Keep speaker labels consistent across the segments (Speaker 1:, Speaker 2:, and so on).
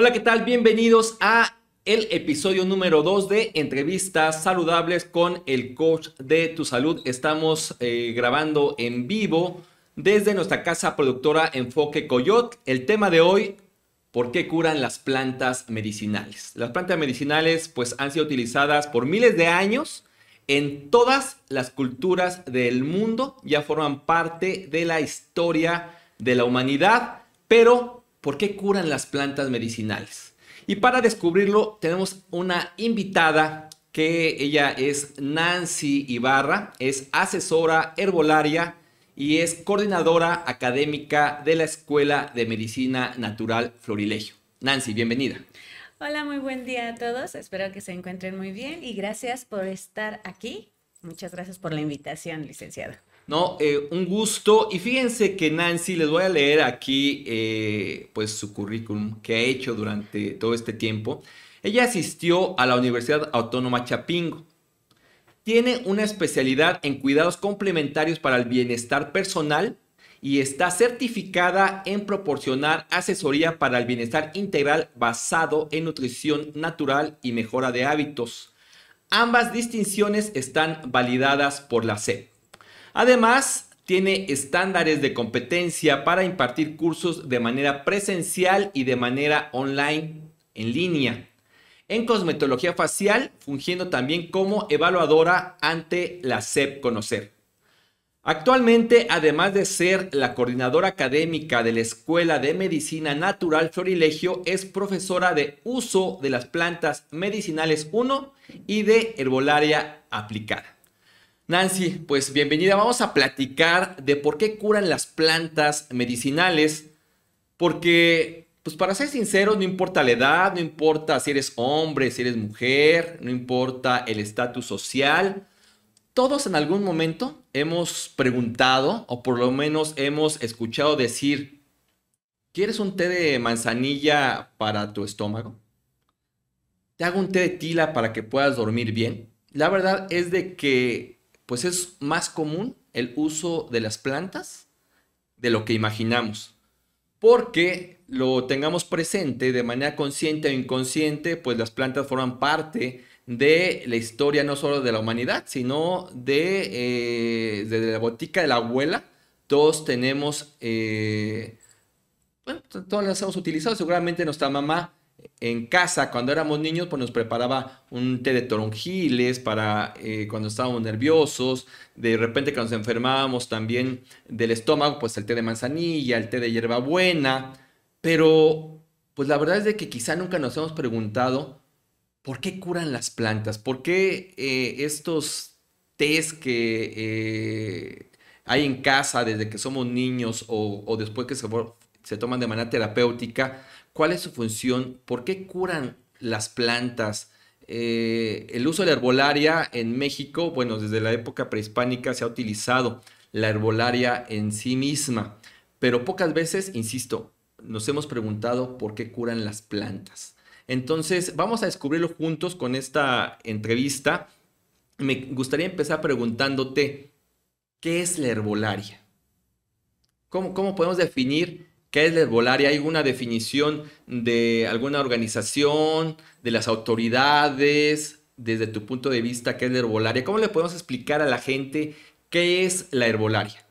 Speaker 1: Hola, ¿qué tal? Bienvenidos a el episodio número 2 de entrevistas saludables con el coach de tu salud. Estamos eh, grabando en vivo desde nuestra casa productora Enfoque Coyote. El tema de hoy, ¿por qué curan las plantas medicinales? Las plantas medicinales pues han sido utilizadas por miles de años en todas las culturas del mundo, ya forman parte de la historia de la humanidad, pero ¿Por qué curan las plantas medicinales? Y para descubrirlo tenemos una invitada que ella es Nancy Ibarra, es asesora herbolaria y es coordinadora académica de la Escuela de Medicina Natural Florilegio. Nancy, bienvenida.
Speaker 2: Hola, muy buen día a todos. Espero que se encuentren muy bien y gracias por estar aquí. Muchas gracias por la invitación, licenciada.
Speaker 1: ¿no? Eh, un gusto. Y fíjense que Nancy, les voy a leer aquí eh, pues su currículum que ha hecho durante todo este tiempo. Ella asistió a la Universidad Autónoma Chapingo. Tiene una especialidad en cuidados complementarios para el bienestar personal y está certificada en proporcionar asesoría para el bienestar integral basado en nutrición natural y mejora de hábitos. Ambas distinciones están validadas por la CEP. Además, tiene estándares de competencia para impartir cursos de manera presencial y de manera online, en línea. En cosmetología facial, fungiendo también como evaluadora ante la CEP Conocer. Actualmente, además de ser la coordinadora académica de la Escuela de Medicina Natural Florilegio, es profesora de uso de las plantas medicinales 1 y de herbolaria aplicada. Nancy, pues bienvenida. Vamos a platicar de por qué curan las plantas medicinales. Porque, pues para ser sinceros, no importa la edad, no importa si eres hombre, si eres mujer, no importa el estatus social. Todos en algún momento hemos preguntado o por lo menos hemos escuchado decir, ¿quieres un té de manzanilla para tu estómago? ¿Te hago un té de tila para que puedas dormir bien? La verdad es de que pues es más común el uso de las plantas de lo que imaginamos. Porque lo tengamos presente de manera consciente o inconsciente, pues las plantas forman parte de la historia no solo de la humanidad, sino de eh, la botica de la abuela. Todos tenemos, eh, bueno, todos las hemos utilizado. Seguramente nuestra mamá en casa, cuando éramos niños, pues nos preparaba un té de toronjiles para eh, cuando estábamos nerviosos, de repente cuando nos enfermábamos también del estómago, pues el té de manzanilla, el té de hierbabuena, pero pues la verdad es de que quizá nunca nos hemos preguntado por qué curan las plantas, por qué eh, estos tés que eh, hay en casa desde que somos niños o, después que se toman de manera terapéutica, ¿Cuál es su función? ¿Por qué curan las plantas? Eh, el uso de la herbolaria en México, bueno, desde la época prehispánica se ha utilizado la herbolaria en sí misma, pero pocas veces, insisto, nos hemos preguntado por qué curan las plantas. Entonces, vamos a descubrirlo juntos con esta entrevista. Me gustaría empezar preguntándote, ¿qué es la herbolaria? ¿Cómo, cómo podemos definir ¿Qué es la herbolaria? ¿Hay alguna definición de alguna organización, de las autoridades, desde tu punto de vista, qué es la herbolaria? ¿Cómo le podemos explicar a la gente qué es la herbolaria?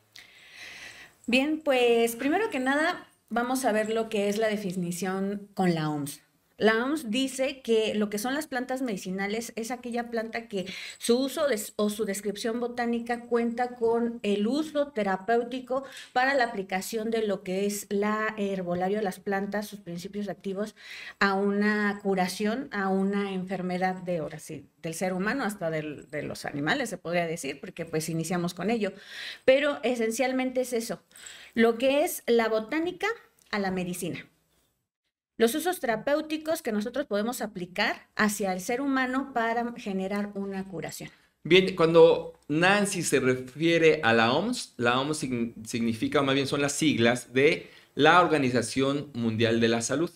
Speaker 2: Bien, pues primero que nada, vamos a ver lo que es la definición con la OMS. La OMS dice que lo que son las plantas medicinales es aquella planta que su uso o su descripción botánica cuenta con el uso terapéutico para la aplicación de lo que es la herbolario, las plantas, sus principios activos, a una curación, a una enfermedad de ahora del ser humano hasta de los animales, se podría decir, porque pues iniciamos con ello. Pero esencialmente es eso, lo que es la botánica a la medicina los usos terapéuticos que nosotros podemos aplicar hacia el ser humano para generar una curación.
Speaker 1: Bien, cuando Nancy se refiere a la OMS, la OMS significa, más bien son las siglas de la Organización Mundial de la Salud,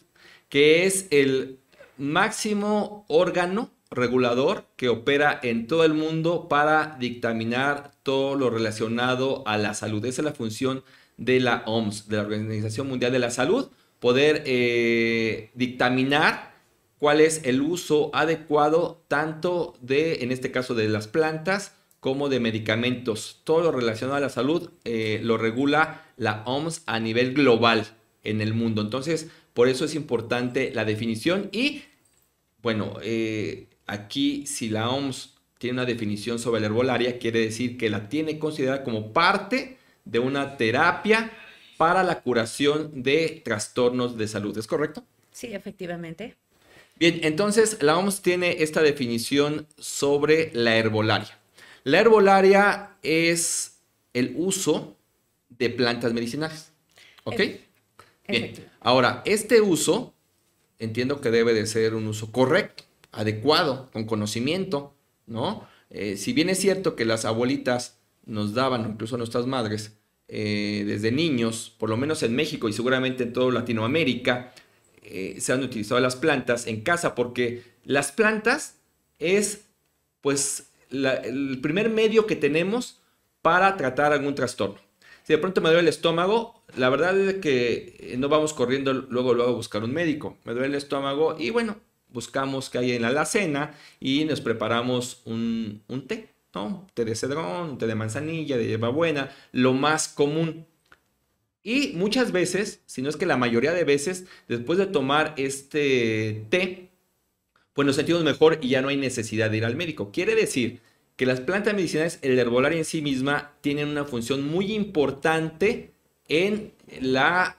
Speaker 1: que es el máximo órgano regulador que opera en todo el mundo para dictaminar todo lo relacionado a la salud. Esa es la función de la OMS, de la Organización Mundial de la Salud poder eh, dictaminar cuál es el uso adecuado tanto de, en este caso, de las plantas como de medicamentos. Todo lo relacionado a la salud eh, lo regula la OMS a nivel global en el mundo. Entonces, por eso es importante la definición y, bueno, eh, aquí si la OMS tiene una definición sobre la herbolaria, quiere decir que la tiene considerada como parte de una terapia para la curación de trastornos de salud. ¿Es correcto?
Speaker 2: Sí, efectivamente.
Speaker 1: Bien, entonces la OMS tiene esta definición sobre la herbolaria. La herbolaria es el uso de plantas medicinales. ¿Ok? Eh, bien, ahora, este uso entiendo que debe de ser un uso correcto, adecuado, con conocimiento, ¿no? Eh, si bien es cierto que las abuelitas nos daban, incluso nuestras madres, eh, desde niños, por lo menos en México y seguramente en todo Latinoamérica, eh, se han utilizado las plantas en casa porque las plantas es pues el primer medio que tenemos para tratar algún trastorno. Si de pronto me duele el estómago, la verdad es que eh, no vamos corriendo luego, luego a buscar un médico. Me duele el estómago y bueno, buscamos que hay en la alacena y nos preparamos un, un té ¿no? Té de cedrón, té de manzanilla, de hierbabuena, lo más común. Y muchas veces, si no es que la mayoría de veces, después de tomar este té, pues nos sentimos mejor y ya no hay necesidad de ir al médico. Quiere decir que las plantas medicinales, el herbolario en sí misma, tienen una función muy importante en la,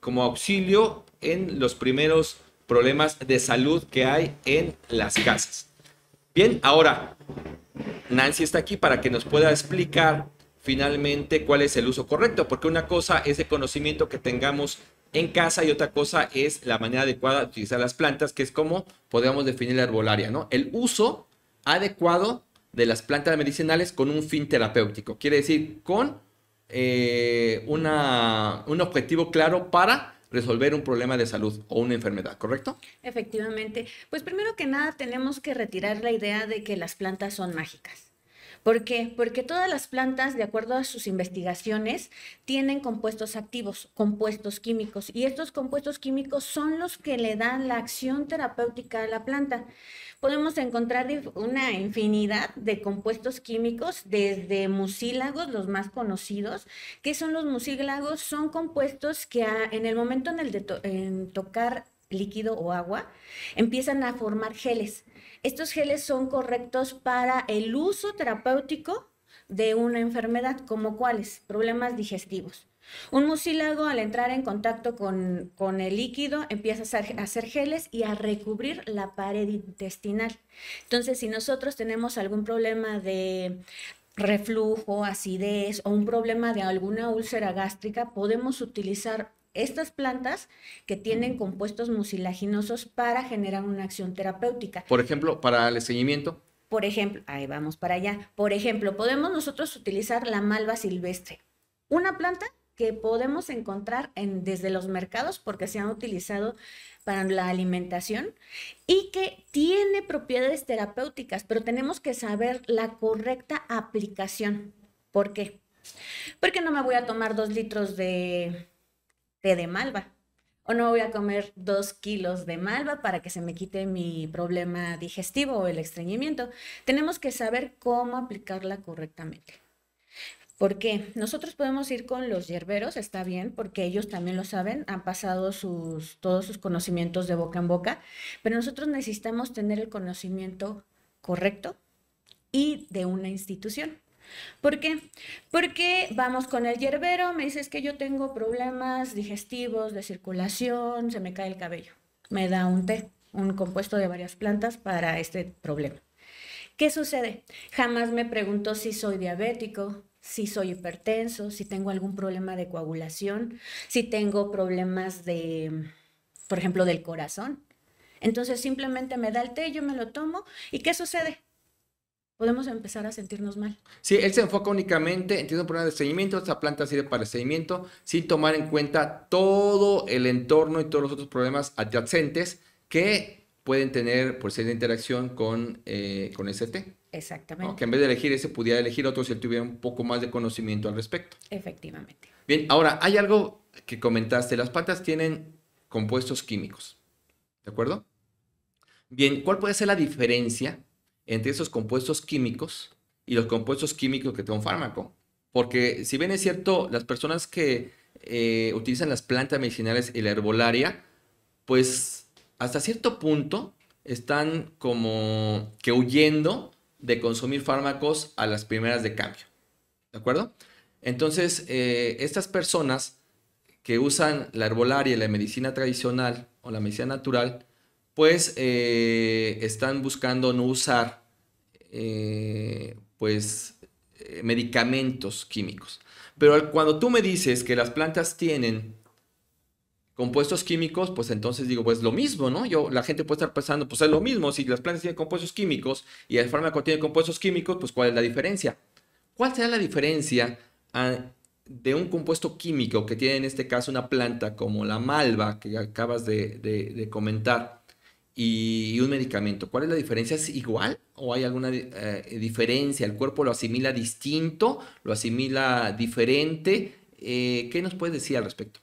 Speaker 1: como auxilio en los primeros problemas de salud que hay en las casas. Bien, ahora, Nancy está aquí para que nos pueda explicar finalmente cuál es el uso correcto, porque una cosa es el conocimiento que tengamos en casa y otra cosa es la manera adecuada de utilizar las plantas, que es como podemos definir la herbolaria, ¿no? El uso adecuado de las plantas medicinales con un fin terapéutico, quiere decir con eh, un objetivo claro para resolver un problema de salud o una enfermedad, ¿correcto?
Speaker 2: Efectivamente. Pues primero que nada tenemos que retirar la idea de que las plantas son mágicas. ¿Por qué? Porque todas las plantas, de acuerdo a sus investigaciones, tienen compuestos activos, compuestos químicos, y estos compuestos químicos son los que le dan la acción terapéutica a la planta. Podemos encontrar una infinidad de compuestos químicos, desde mucílagos, los más conocidos, que son los mucílagos, son compuestos que en el momento en el de tocar líquido o agua, empiezan a formar geles. Estos geles son correctos para el uso terapéutico de una enfermedad, como cuáles, problemas digestivos. Un mucílago al entrar en contacto con, con, el líquido empieza a hacer geles y a recubrir la pared intestinal. Entonces, si nosotros tenemos algún problema de reflujo, acidez o un problema de alguna úlcera gástrica, podemos utilizar estas plantas que tienen compuestos mucilaginosos para generar una acción terapéutica. Por
Speaker 1: ejemplo, para el seguimiento.
Speaker 2: Por ejemplo, ahí vamos para allá. Por ejemplo, podemos nosotros utilizar la malva silvestre, una planta que podemos encontrar en, desde los mercados porque se han utilizado para la alimentación y que tiene propiedades terapéuticas, pero tenemos que saber la correcta aplicación. ¿Por qué? Porque no me voy a tomar dos litros de de malva. O no voy a comer dos kilos de malva para que se me quite mi problema digestivo o el estreñimiento. Tenemos que saber cómo aplicarla correctamente. Porque nosotros podemos ir con los yerberos, está bien, porque ellos también lo saben, han pasado sus, todos sus conocimientos de boca en boca, pero nosotros necesitamos tener el conocimiento correcto y de una institución. ¿Por qué? Porque vamos con el hierbero, me dices que yo tengo problemas digestivos, de circulación, se me cae el cabello. Me da un té, un compuesto de varias plantas para este problema. ¿Qué sucede? Jamás me pregunto si soy diabético, si soy hipertenso, si tengo algún problema de coagulación, si tengo problemas de, por ejemplo, del corazón. Entonces simplemente me da el té, yo me lo tomo y ¿qué sucede? podemos empezar a sentirnos mal.
Speaker 1: Sí, él se enfoca únicamente, entiendo un problema de seguimiento, esta planta sirve para el seguimiento, sin tomar en cuenta todo el entorno y todos los otros problemas adyacentes que pueden tener por ser de interacción con, eh, con ese té. Exactamente. Que en vez de elegir ese, pudiera elegir otro si él tuviera un poco más de conocimiento al respecto.
Speaker 2: Efectivamente.
Speaker 1: Bien, ahora, hay algo que comentaste, las plantas tienen compuestos químicos, ¿de acuerdo? Bien, ¿cuál puede ser la diferencia entre esos compuestos químicos y los compuestos químicos que tiene un fármaco. Porque si bien es cierto, las personas que eh, utilizan las plantas medicinales y la herbolaria, pues hasta cierto punto están como que huyendo de consumir fármacos a las primeras de cambio. ¿De acuerdo? Entonces, eh, estas personas que usan la herbolaria y la medicina tradicional o la medicina natural, pues eh, están buscando no usar eh, pues eh, medicamentos químicos. Pero cuando tú me dices que las plantas tienen compuestos químicos, pues entonces digo, pues lo mismo, ¿no? Yo, la gente puede estar pensando, pues es lo mismo, si las plantas tienen compuestos químicos y el fármaco tiene compuestos químicos, pues ¿cuál es la diferencia? ¿Cuál será la diferencia ah, de un compuesto químico que tiene en este caso una planta como la malva que acabas de comentar y un medicamento. ¿Cuál es la diferencia? ¿Es igual o hay alguna eh, diferencia? ¿El cuerpo lo asimila distinto? ¿Lo asimila diferente? Eh, ¿Qué nos puedes decir al respecto?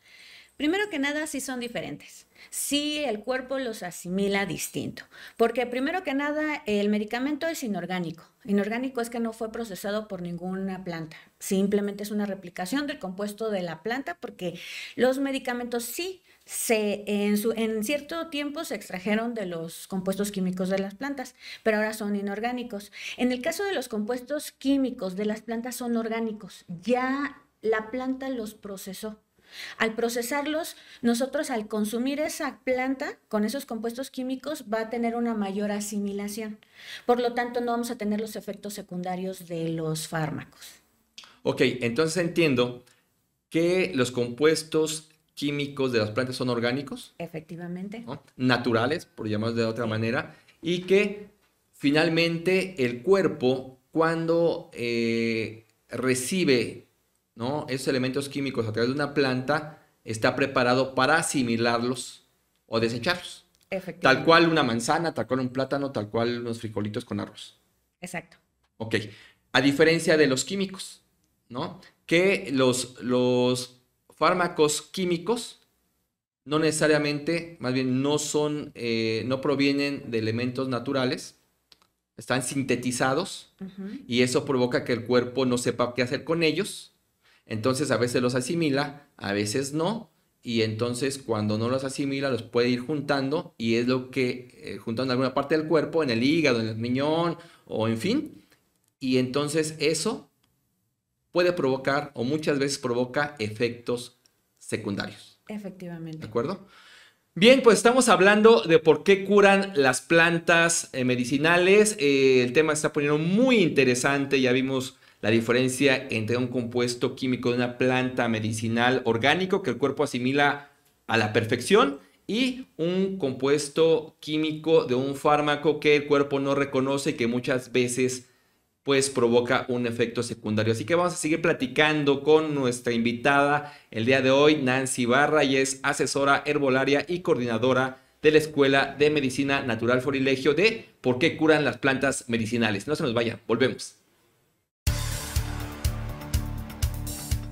Speaker 2: Primero que nada, sí son diferentes. Sí, el cuerpo los asimila distinto. Porque primero que nada, el medicamento es inorgánico. Inorgánico es que no fue procesado por ninguna planta. Simplemente es una replicación del compuesto de la planta porque los medicamentos sí se, en, su, en, cierto tiempo se extrajeron de los compuestos químicos de las plantas, pero ahora son inorgánicos. En el caso de los compuestos químicos de las plantas son orgánicos, ya la planta los procesó. Al procesarlos, nosotros al consumir esa planta con esos compuestos químicos va a tener una mayor asimilación. Por lo tanto, no vamos a tener los efectos secundarios de los
Speaker 1: fármacos. Ok, entonces entiendo que los compuestos químicos de las plantas son orgánicos.
Speaker 2: Efectivamente.
Speaker 1: Naturales, por llamarlos de otra manera. Y que finalmente el cuerpo, cuando eh, recibe ¿no? esos elementos químicos a través de una planta, está preparado para asimilarlos o desecharlos. Efectivamente. Tal cual una manzana, tal cual un plátano, tal cual unos frijolitos con arroz. Exacto. Ok. A diferencia de los químicos, ¿no? Que los, los fármacos químicos no necesariamente, más bien no son, eh, no provienen de elementos naturales, están sintetizados y eso provoca que el cuerpo no sepa qué hacer con ellos. Entonces a veces los asimila, a veces no, y entonces cuando no los asimila los puede ir juntando y es lo que eh, juntando en alguna parte del cuerpo, en el hígado, en el riñón o en fin, y entonces eso puede provocar o muchas veces provoca efectos secundarios.
Speaker 2: Efectivamente. ¿De acuerdo?
Speaker 1: Bien, pues estamos hablando de por qué curan las plantas eh, medicinales. Eh, el tema se está poniendo muy interesante. Ya vimos la diferencia entre un compuesto químico de una planta medicinal orgánico que el cuerpo asimila a la perfección y un compuesto químico de un fármaco que el cuerpo no reconoce y que muchas veces pues provoca un efecto secundario. Así que vamos a seguir platicando con nuestra invitada el día de hoy, Nancy Barra, y es asesora herbolaria y coordinadora de la Escuela de Medicina Natural Florilegio de por qué curan las plantas medicinales. No se nos vaya, volvemos.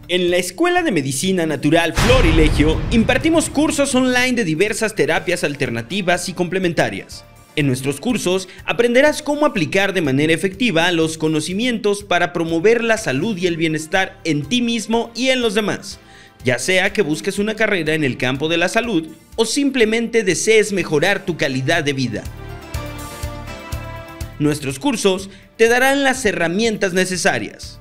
Speaker 3: En la Escuela de Medicina Natural Florilegio impartimos cursos online de diversas terapias alternativas y complementarias en nuestros cursos aprenderás cómo aplicar de manera efectiva los conocimientos para promover la salud y el bienestar en ti mismo y en los demás, ya sea que busques una carrera en el campo de la salud o simplemente desees mejorar tu calidad de vida. Nuestros cursos te darán las herramientas necesarias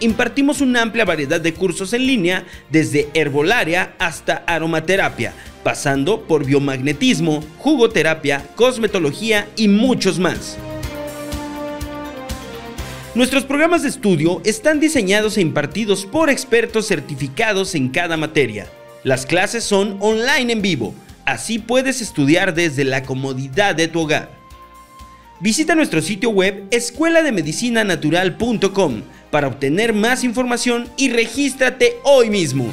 Speaker 3: impartimos una amplia variedad de cursos en línea, desde herbolaria hasta aromaterapia, pasando por biomagnetismo, jugoterapia, cosmetología y muchos más. Nuestros programas de estudio están diseñados e impartidos por expertos certificados en cada materia. Las clases son online en vivo, así puedes estudiar desde la comodidad de tu hogar. Visita nuestro sitio web escuelademedicinanatural.com para obtener más información y regístrate hoy mismo.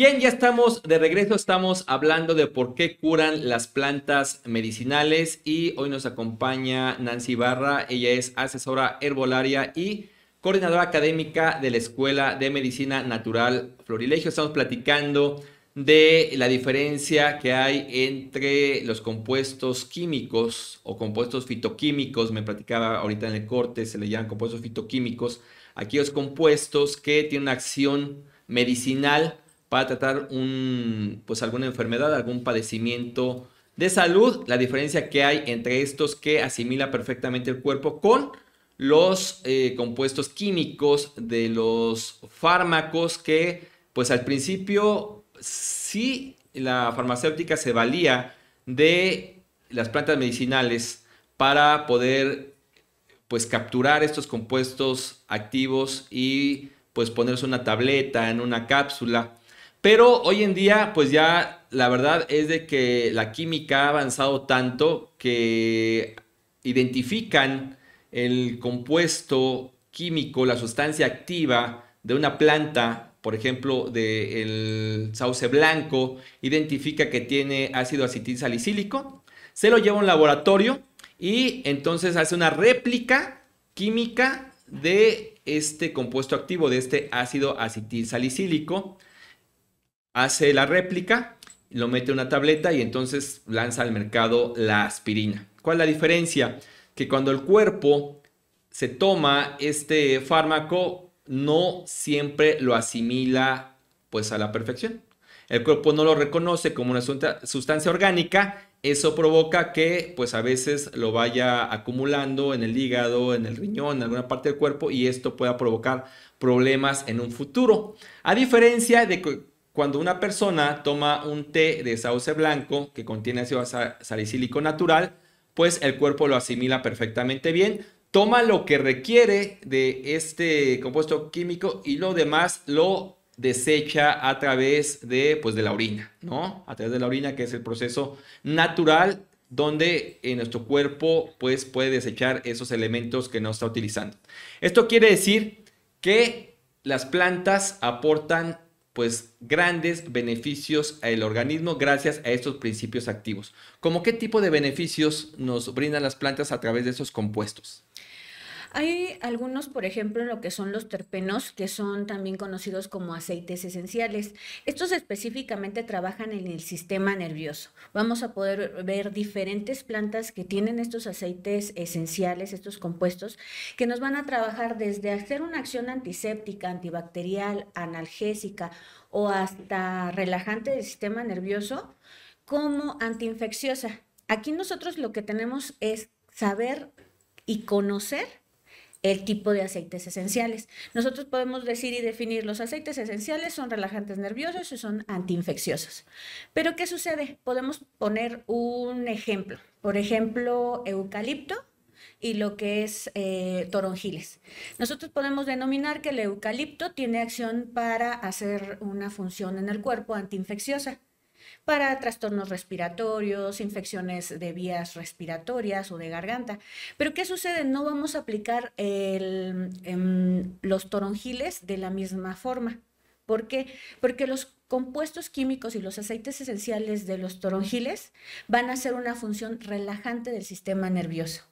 Speaker 1: Bien, ya estamos de regreso, estamos hablando de por qué curan las plantas medicinales y hoy nos acompaña Nancy Barra, ella es asesora herbolaria y coordinadora académica de la Escuela de Medicina Natural Florilegio. Estamos platicando de la diferencia que hay entre los compuestos químicos o compuestos fitoquímicos, me platicaba ahorita en el corte, se le llaman compuestos fitoquímicos, aquellos compuestos que tienen una acción medicinal para tratar un, pues alguna enfermedad, algún padecimiento de salud. La diferencia que hay entre estos que asimila perfectamente el cuerpo con los eh, compuestos químicos de los fármacos que pues al principio sí la farmacéutica se valía de las plantas medicinales para poder pues capturar estos compuestos activos y pues ponerse una tableta en una cápsula pero hoy en día, pues ya la verdad es de que la química ha avanzado tanto que identifican el compuesto químico, la sustancia activa de una planta, por ejemplo, del sauce blanco, identifica que tiene ácido acetil salicílico, se lo lleva a un laboratorio y entonces hace una réplica química de este compuesto activo, de este ácido acetil salicílico hace la réplica, lo mete en una tableta y entonces lanza al mercado la aspirina. ¿Cuál es la diferencia? Que cuando el cuerpo se toma este fármaco, no siempre lo asimila pues a la perfección. El cuerpo no lo reconoce como una sustancia orgánica, eso provoca que pues a veces lo vaya acumulando en el hígado, en el riñón, en alguna parte del cuerpo y esto pueda provocar problemas en un futuro. A diferencia de cuando una persona toma un té de sauce blanco que contiene ácido salicílico natural, pues el cuerpo lo asimila perfectamente bien, toma lo que requiere de este compuesto químico y lo demás lo desecha a través de, pues, de la orina, ¿no? A través de la orina, que es el proceso natural donde eh, nuestro cuerpo pues, puede desechar esos elementos que no está utilizando. Esto quiere decir que las plantas aportan pues grandes beneficios al organismo gracias a estos principios activos. ¿Cómo qué tipo de beneficios nos brindan las plantas a través de esos compuestos?
Speaker 2: Hay algunos, por ejemplo, lo que son los terpenos, que son también conocidos como aceites esenciales. Estos específicamente trabajan en el sistema nervioso. Vamos a poder ver diferentes plantas que tienen estos aceites esenciales, estos compuestos, que nos van a trabajar desde hacer una acción antiséptica, antibacterial, analgésica o hasta relajante del sistema nervioso como antiinfecciosa. Aquí nosotros lo que tenemos es saber y conocer el tipo de aceites esenciales. Nosotros podemos decir y definir los aceites esenciales son relajantes nerviosos y son antiinfecciosos. Pero ¿qué sucede? Podemos poner un ejemplo. Por ejemplo, eucalipto y lo que es eh, toronjiles. Nosotros podemos denominar que el eucalipto tiene acción para hacer una función en el cuerpo antiinfecciosa para trastornos respiratorios, infecciones de vías respiratorias o de garganta. Pero ¿qué sucede? No vamos a aplicar em, los toronjiles de la misma forma. ¿Por qué? Porque los compuestos químicos y los aceites esenciales de los toronjiles van a ser una función relajante del sistema nervioso.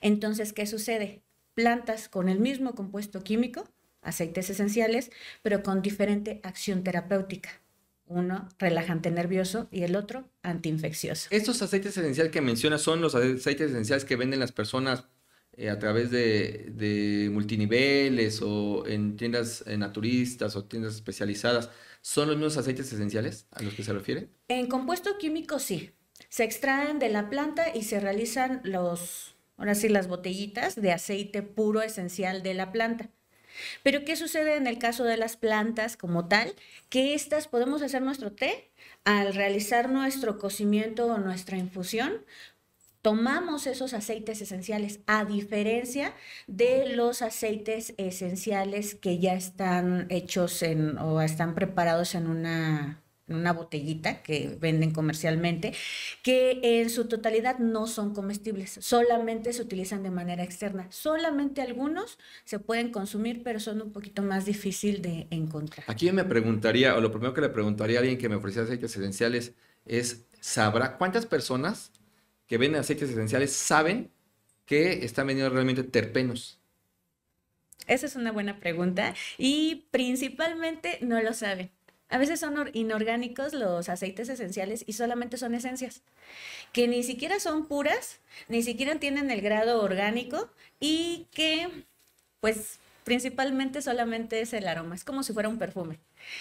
Speaker 2: Entonces, ¿qué sucede? Plantas con el mismo compuesto químico, aceites esenciales, pero con diferente acción terapéutica. Uno, relajante nervioso y el otro, antiinfeccioso.
Speaker 1: Estos aceites esenciales que mencionas son los aceites esenciales que venden las personas eh, a través de, multiniveles o en tiendas eh, naturistas o tiendas especializadas. ¿Son los mismos aceites esenciales a los que se refiere?
Speaker 2: En compuesto químico sí. Se extraen de la planta y se realizan los, ahora sí, las botellitas de aceite puro esencial de la planta. Pero ¿qué sucede en el caso de las plantas como tal? Que estas podemos hacer nuestro té al realizar nuestro cocimiento o nuestra infusión. Tomamos esos aceites esenciales a diferencia de los aceites esenciales que ya están hechos o están preparados en una una botellita que venden comercialmente, que en su totalidad no son comestibles, solamente se utilizan de manera externa. Solamente algunos se pueden consumir, pero son un poquito más difícil de encontrar.
Speaker 1: Aquí me preguntaría, o lo primero que le preguntaría a alguien que me ofreciera aceites esenciales es, ¿sabrá cuántas personas que venden aceites esenciales saben que están vendiendo realmente terpenos?
Speaker 2: Esa es una buena pregunta y principalmente no lo saben. A veces son inorgánicos los aceites esenciales y solamente son esencias, que ni siquiera son puras, ni siquiera tienen el grado orgánico y que pues principalmente solamente es el aroma, es como si fuera un perfume.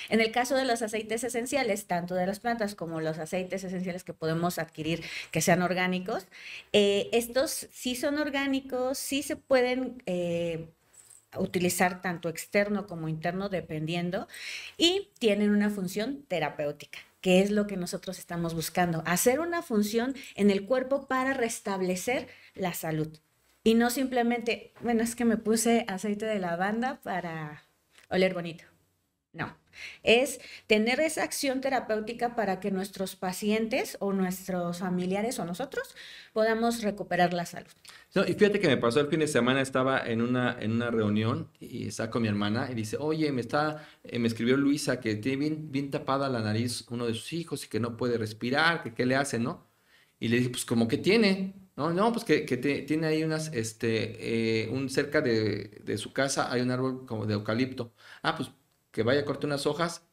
Speaker 2: En el caso de los aceites esenciales, tanto de las plantas como los aceites esenciales que podemos adquirir que sean orgánicos, eh, estos sí son orgánicos, sí se pueden eh, utilizar tanto externo como interno dependiendo y tienen una función terapéutica que es lo que nosotros estamos buscando, hacer una función en el cuerpo para restablecer la salud. Y no simplemente, bueno, es que me puse aceite de lavanda para oler bonito. No, es tener esa acción terapéutica para que nuestros pacientes o nuestros familiares o nosotros podamos recuperar la salud.
Speaker 1: No, y fíjate que me pasó el fin de semana, estaba en una, en una reunión y estaba con mi hermana y dice, oye, me, está, eh, me escribió Luisa que tiene bien, tapada la nariz uno de sus hijos y que no puede respirar, que qué le hace, ¿no? Y le dije, pues como que tiene, no, no, pues que, que tiene ahí unas, este, eh, un cerca de, de, su casa hay un árbol como de eucalipto. Ah, pues que vaya, a cortar unas hojas,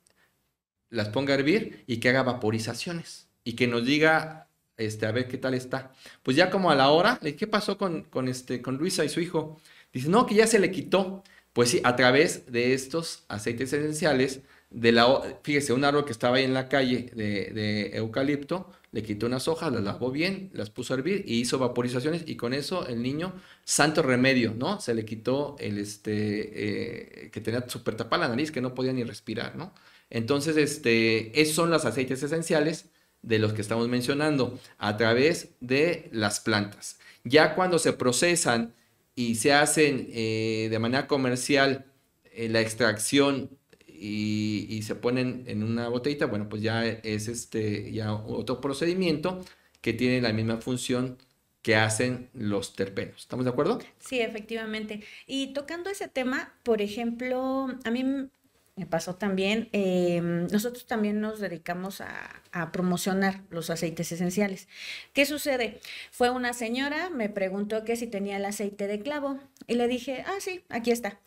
Speaker 1: las ponga a hervir y que haga vaporizaciones y que nos diga este, a ver qué tal está. Pues ya como a la hora, ¿qué pasó con, este, con Luisa y su hijo? Dice, no, que ya se le quitó. Pues sí, a través de estos aceites esenciales de la, fíjese, un árbol que estaba ahí en la calle de, eucalipto, le quitó unas hojas, las lavó bien, las puso a hervir y hizo vaporizaciones y con eso el niño, santo remedio, ¿no? Se le quitó el, este, eh, que tenía súper tapada la nariz, que no podía ni respirar, ¿no? Entonces, este, esos son los aceites esenciales de los que estamos mencionando a través de las plantas. Ya cuando se procesan y se hacen eh, de manera comercial eh, la extracción y, se ponen en una botellita, bueno, pues ya es este, ya otro procedimiento que tiene la misma función que hacen los terpenos. ¿Estamos de acuerdo?
Speaker 2: Sí, efectivamente. Y tocando ese tema, por ejemplo, a mí me pasó también, em, nosotros también nos dedicamos a, a, promocionar los aceites esenciales. ¿Qué sucede? Fue una señora, me preguntó que si tenía el aceite de clavo y le dije, ah, sí, aquí está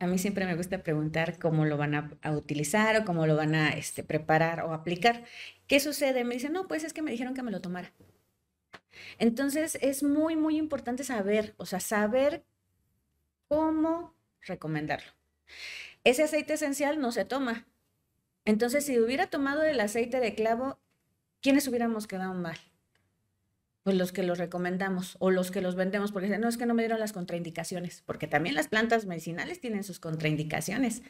Speaker 2: a mí siempre me gusta preguntar cómo lo van a, utilizar o cómo lo van a este, preparar o aplicar. ¿Qué sucede? Me dicen, no, pues es que me dijeron que me lo tomara. Entonces es muy, muy importante saber, o sea, saber cómo recomendarlo. Ese aceite esencial no se toma. Entonces, si hubiera tomado el aceite de clavo, ¿quiénes hubiéramos quedado mal? Pues, los que los recomendamos o los que los vendemos, porque no, es que no me dieron las contraindicaciones, porque también las plantas medicinales tienen sus contraindicaciones.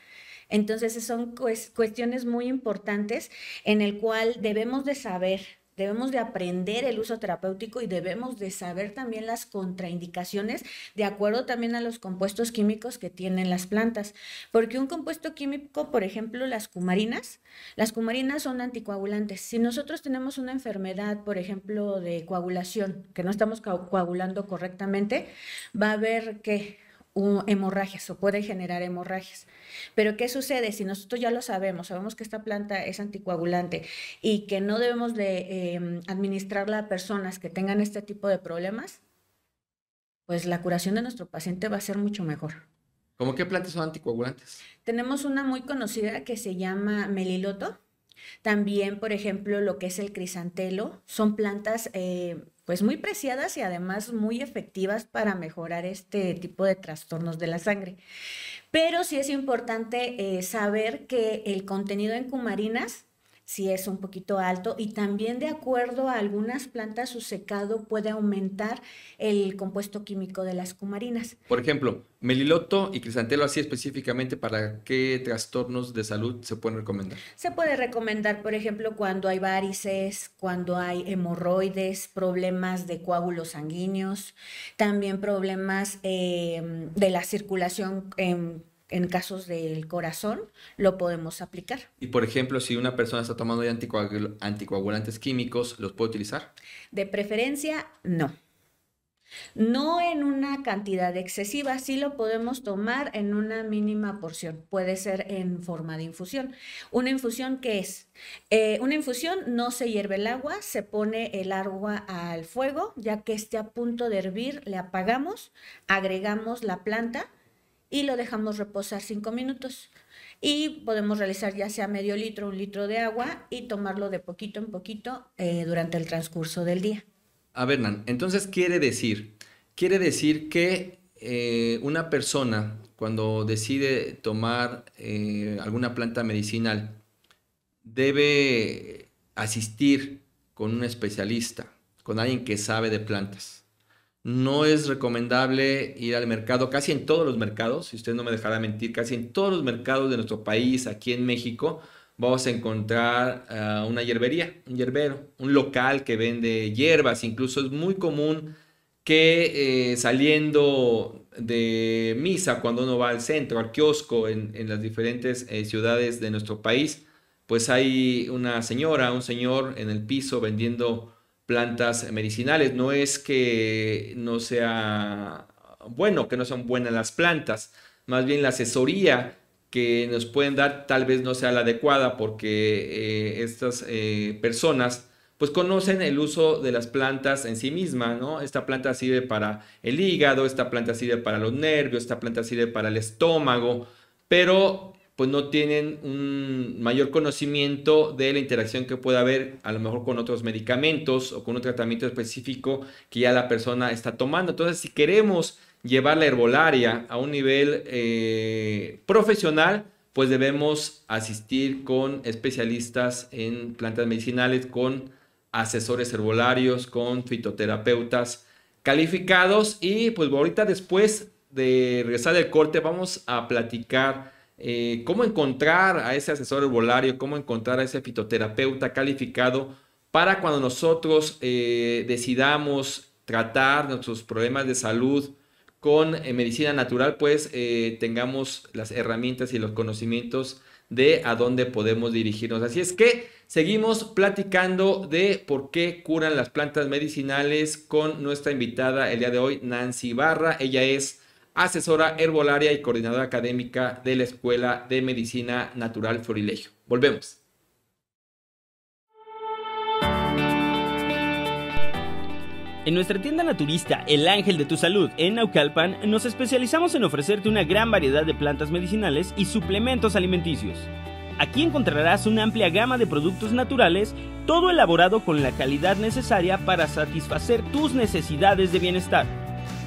Speaker 2: Entonces, son cuestiones muy importantes en el cual debemos de saber Debemos de aprender el uso terapéutico y debemos de saber también las contraindicaciones de acuerdo también a los compuestos químicos que tienen las plantas. Porque un compuesto químico, por ejemplo, las cumarinas, las cumarinas son anticoagulantes. Si nosotros tenemos una enfermedad, por ejemplo, de coagulación, que no estamos coagulando correctamente, va a haber que hemorragias o puede generar hemorragias. Pero ¿qué sucede si nosotros ya lo sabemos, sabemos que esta planta es anticoagulante y que no debemos de em, administrarla a personas que tengan este tipo de problemas? Pues la curación de nuestro paciente va a ser mucho mejor.
Speaker 1: ¿Cómo qué plantas son anticoagulantes?
Speaker 2: Tenemos una muy conocida que se llama meliloto. También, por ejemplo, lo que es el crisantelo, son plantas eh, pues muy preciadas y además muy efectivas para mejorar este tipo de trastornos de la sangre. Pero sí es importante eh, saber que el contenido en cumarinas si es un poquito alto y también de acuerdo a algunas plantas su secado puede aumentar el compuesto químico de las cumarinas.
Speaker 1: Por ejemplo, meliloto y crisantelo así específicamente para qué trastornos de salud se pueden recomendar.
Speaker 2: Se puede recomendar, por ejemplo, cuando hay varices, cuando hay hemorroides, problemas de coágulos sanguíneos, también problemas em, de la circulación en em, en casos del corazón, lo podemos aplicar.
Speaker 1: Y por ejemplo, si una persona está tomando anticoagulantes químicos, ¿los puede utilizar?
Speaker 2: De preferencia, no. No en una cantidad excesiva, sí lo podemos tomar en una mínima porción. Puede ser en forma de infusión. ¿Una infusión qué es? Eh, una infusión no se hierve el agua, se pone el agua al fuego, ya que esté a punto de hervir, le apagamos, agregamos la planta y lo dejamos reposar cinco minutos. Y podemos realizar ya sea medio litro, un litro de agua y tomarlo de poquito en poquito eh, durante el transcurso del día.
Speaker 1: A ver, entonces quiere decir, quiere decir que eh, una persona cuando decide tomar eh, alguna planta medicinal debe asistir con un especialista, con alguien que sabe de plantas. No es recomendable ir al mercado, casi en todos los mercados, si usted no me dejará mentir, casi en todos los mercados de nuestro país, aquí en México, vamos a encontrar ah, una hierbería, un hierbero, un local que vende hierbas. Incluso es muy común que eh, saliendo de misa, cuando uno va al centro, al kiosco, en, las diferentes eh, ciudades de nuestro país, pues hay una señora, un señor en el piso vendiendo plantas medicinales. No es que no sea bueno, que no son buenas las plantas, más bien la asesoría que nos pueden dar tal vez no sea la adecuada porque eh, estas eh, personas pues conocen el uso de las plantas en sí misma, ¿no? Esta planta sirve para el hígado, esta planta sirve para los nervios, esta planta sirve para el estómago, pero pues no tienen un mayor conocimiento de la interacción que puede haber a lo mejor con otros medicamentos o con un tratamiento específico que ya la persona está tomando. Entonces, si queremos llevar la herbolaria a un nivel eh, profesional, pues debemos asistir con especialistas en plantas medicinales, con asesores herbolarios, con fitoterapeutas calificados y pues ahorita después de regresar del corte vamos a platicar eh, cómo encontrar a ese asesor herbolario, cómo encontrar a ese fitoterapeuta calificado para cuando nosotros eh, decidamos tratar nuestros problemas de salud con eh, medicina natural, pues tengamos las herramientas y los conocimientos de a dónde podemos dirigirnos. Así es que seguimos platicando de por qué curan las plantas medicinales con nuestra invitada el día de hoy, Nancy Barra. Ella es asesora herbolaria y coordinadora académica de la Escuela de Medicina Natural
Speaker 3: Florilegio. Volvemos. En nuestra tienda naturista El Ángel de tu Salud en Naucalpan nos especializamos en ofrecerte una gran variedad de plantas medicinales y suplementos alimenticios. Aquí encontrarás una amplia gama de productos naturales, todo elaborado con la calidad necesaria para satisfacer tus necesidades de bienestar.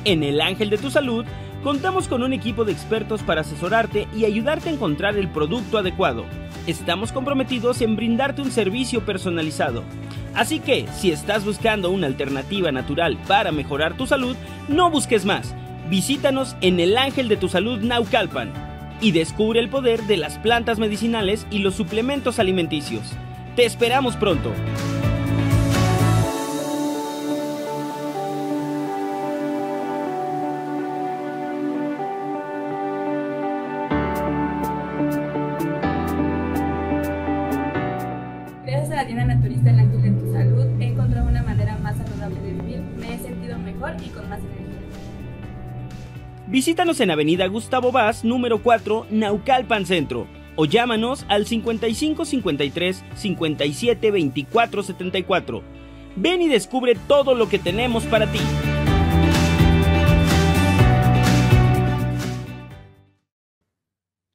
Speaker 3: En El Ángel de tu Salud Contamos con un equipo de expertos para asesorarte y ayudarte a encontrar el producto adecuado. Estamos comprometidos en brindarte un servicio personalizado. Así que, si estás buscando una alternativa natural para mejorar tu salud, no busques más. Visítanos en El Ángel de tu Salud Naucalpan y descubre el poder de las plantas medicinales y los suplementos alimenticios. Te esperamos pronto. Visítanos en Avenida Gustavo Vaz, número 4, Naucalpan Centro, o llámanos al 55 53 57 24 74. Ven y descubre todo lo que tenemos para ti.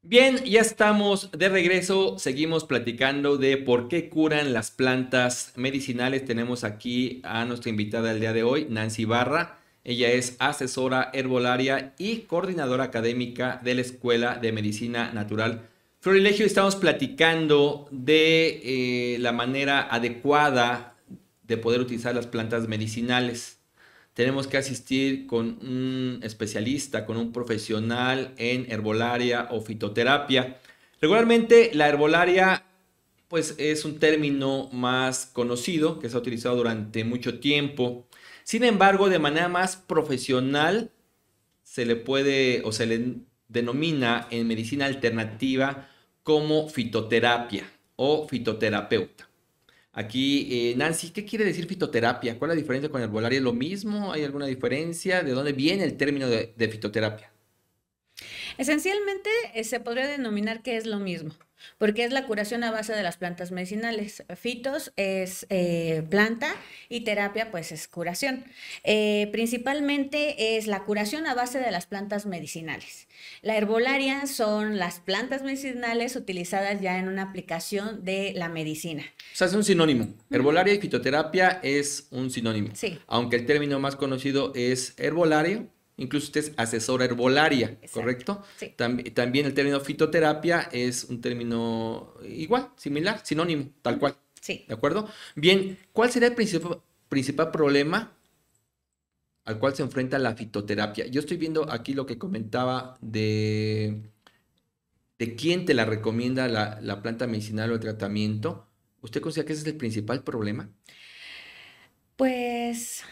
Speaker 3: Bien, ya estamos de regreso.
Speaker 1: Seguimos platicando de por qué curan las plantas medicinales. Tenemos aquí a nuestra invitada del día de hoy, Nancy Barra. Ella es asesora herbolaria y coordinadora académica de la Escuela de Medicina Natural. Florilegio, estamos platicando de eh, la manera adecuada de poder utilizar las plantas medicinales. Tenemos que asistir con un especialista, con un profesional en herbolaria o fitoterapia. Regularmente la herbolaria pues es un término más conocido que se ha utilizado durante mucho tiempo. Sin embargo, de manera más profesional se le puede o se le denomina en medicina alternativa como fitoterapia o fitoterapeuta. Aquí, eh, Nancy, ¿qué quiere decir fitoterapia? ¿Cuál es la diferencia con herbolaria? ¿Es lo mismo? ¿Hay alguna diferencia? ¿De dónde viene el término de, fitoterapia?
Speaker 2: Esencialmente eh, se podría denominar que es lo mismo porque es la curación a base de las plantas medicinales. Fitos es eh, planta y terapia pues es curación. Eh, principalmente es la curación a base de las plantas medicinales. La herbolaria son las plantas medicinales utilizadas ya en una aplicación de la medicina.
Speaker 1: O sea, es un sinónimo. Herbolaria y fitoterapia es un sinónimo. Sí. Aunque el término más conocido es herbolario Incluso usted es asesora herbolaria, ¿correcto? Sí. También, el término fitoterapia es un término igual, similar, sinónimo, tal cual. Sí. ¿De acuerdo? Bien, ¿cuál sería el principal, problema al cual se enfrenta la fitoterapia? Yo estoy viendo aquí lo que comentaba de, de quién te la recomienda la, la planta medicinal o el tratamiento. ¿Usted considera que ese es el principal problema?
Speaker 2: Pues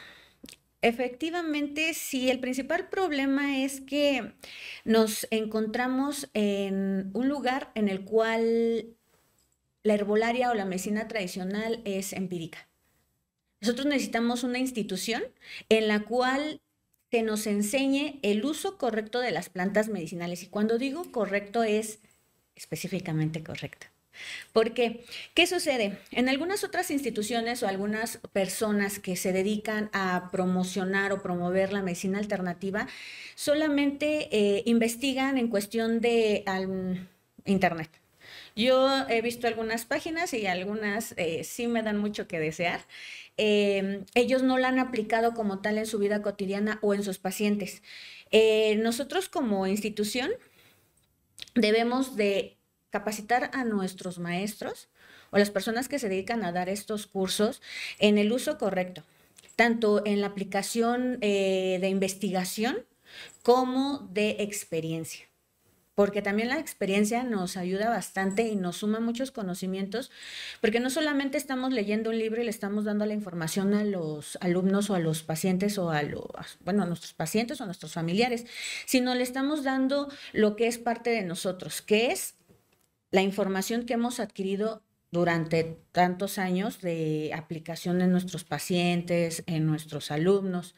Speaker 2: Efectivamente, sí, el principal problema es que nos encontramos en un lugar en el cual la herbolaria o la medicina tradicional es empírica. Nosotros necesitamos una institución en la cual se nos enseñe el uso correcto de las plantas medicinales. Y cuando digo correcto es específicamente correcto. Porque, ¿qué sucede? En algunas otras instituciones o algunas personas que se dedican a promocionar o promover la medicina alternativa, solamente eh, investigan en cuestión de Internet. Yo he visto algunas páginas y algunas eh, sí me dan mucho que desear. Em, ellos no la han aplicado como tal en su vida cotidiana o en sus pacientes. Eh, nosotros como institución debemos de capacitar a nuestros maestros o las personas que se dedican a dar estos cursos en el uso correcto, tanto en la aplicación eh, de investigación como de experiencia. Porque también la experiencia nos ayuda bastante y nos suma muchos conocimientos, porque no solamente estamos leyendo un libro y le estamos dando la información a los alumnos o a los pacientes o a los, bueno, a nuestros pacientes o a nuestros familiares, sino le estamos dando lo que es parte de nosotros, que es la información que hemos adquirido durante tantos años de aplicación en nuestros pacientes, en nuestros alumnos.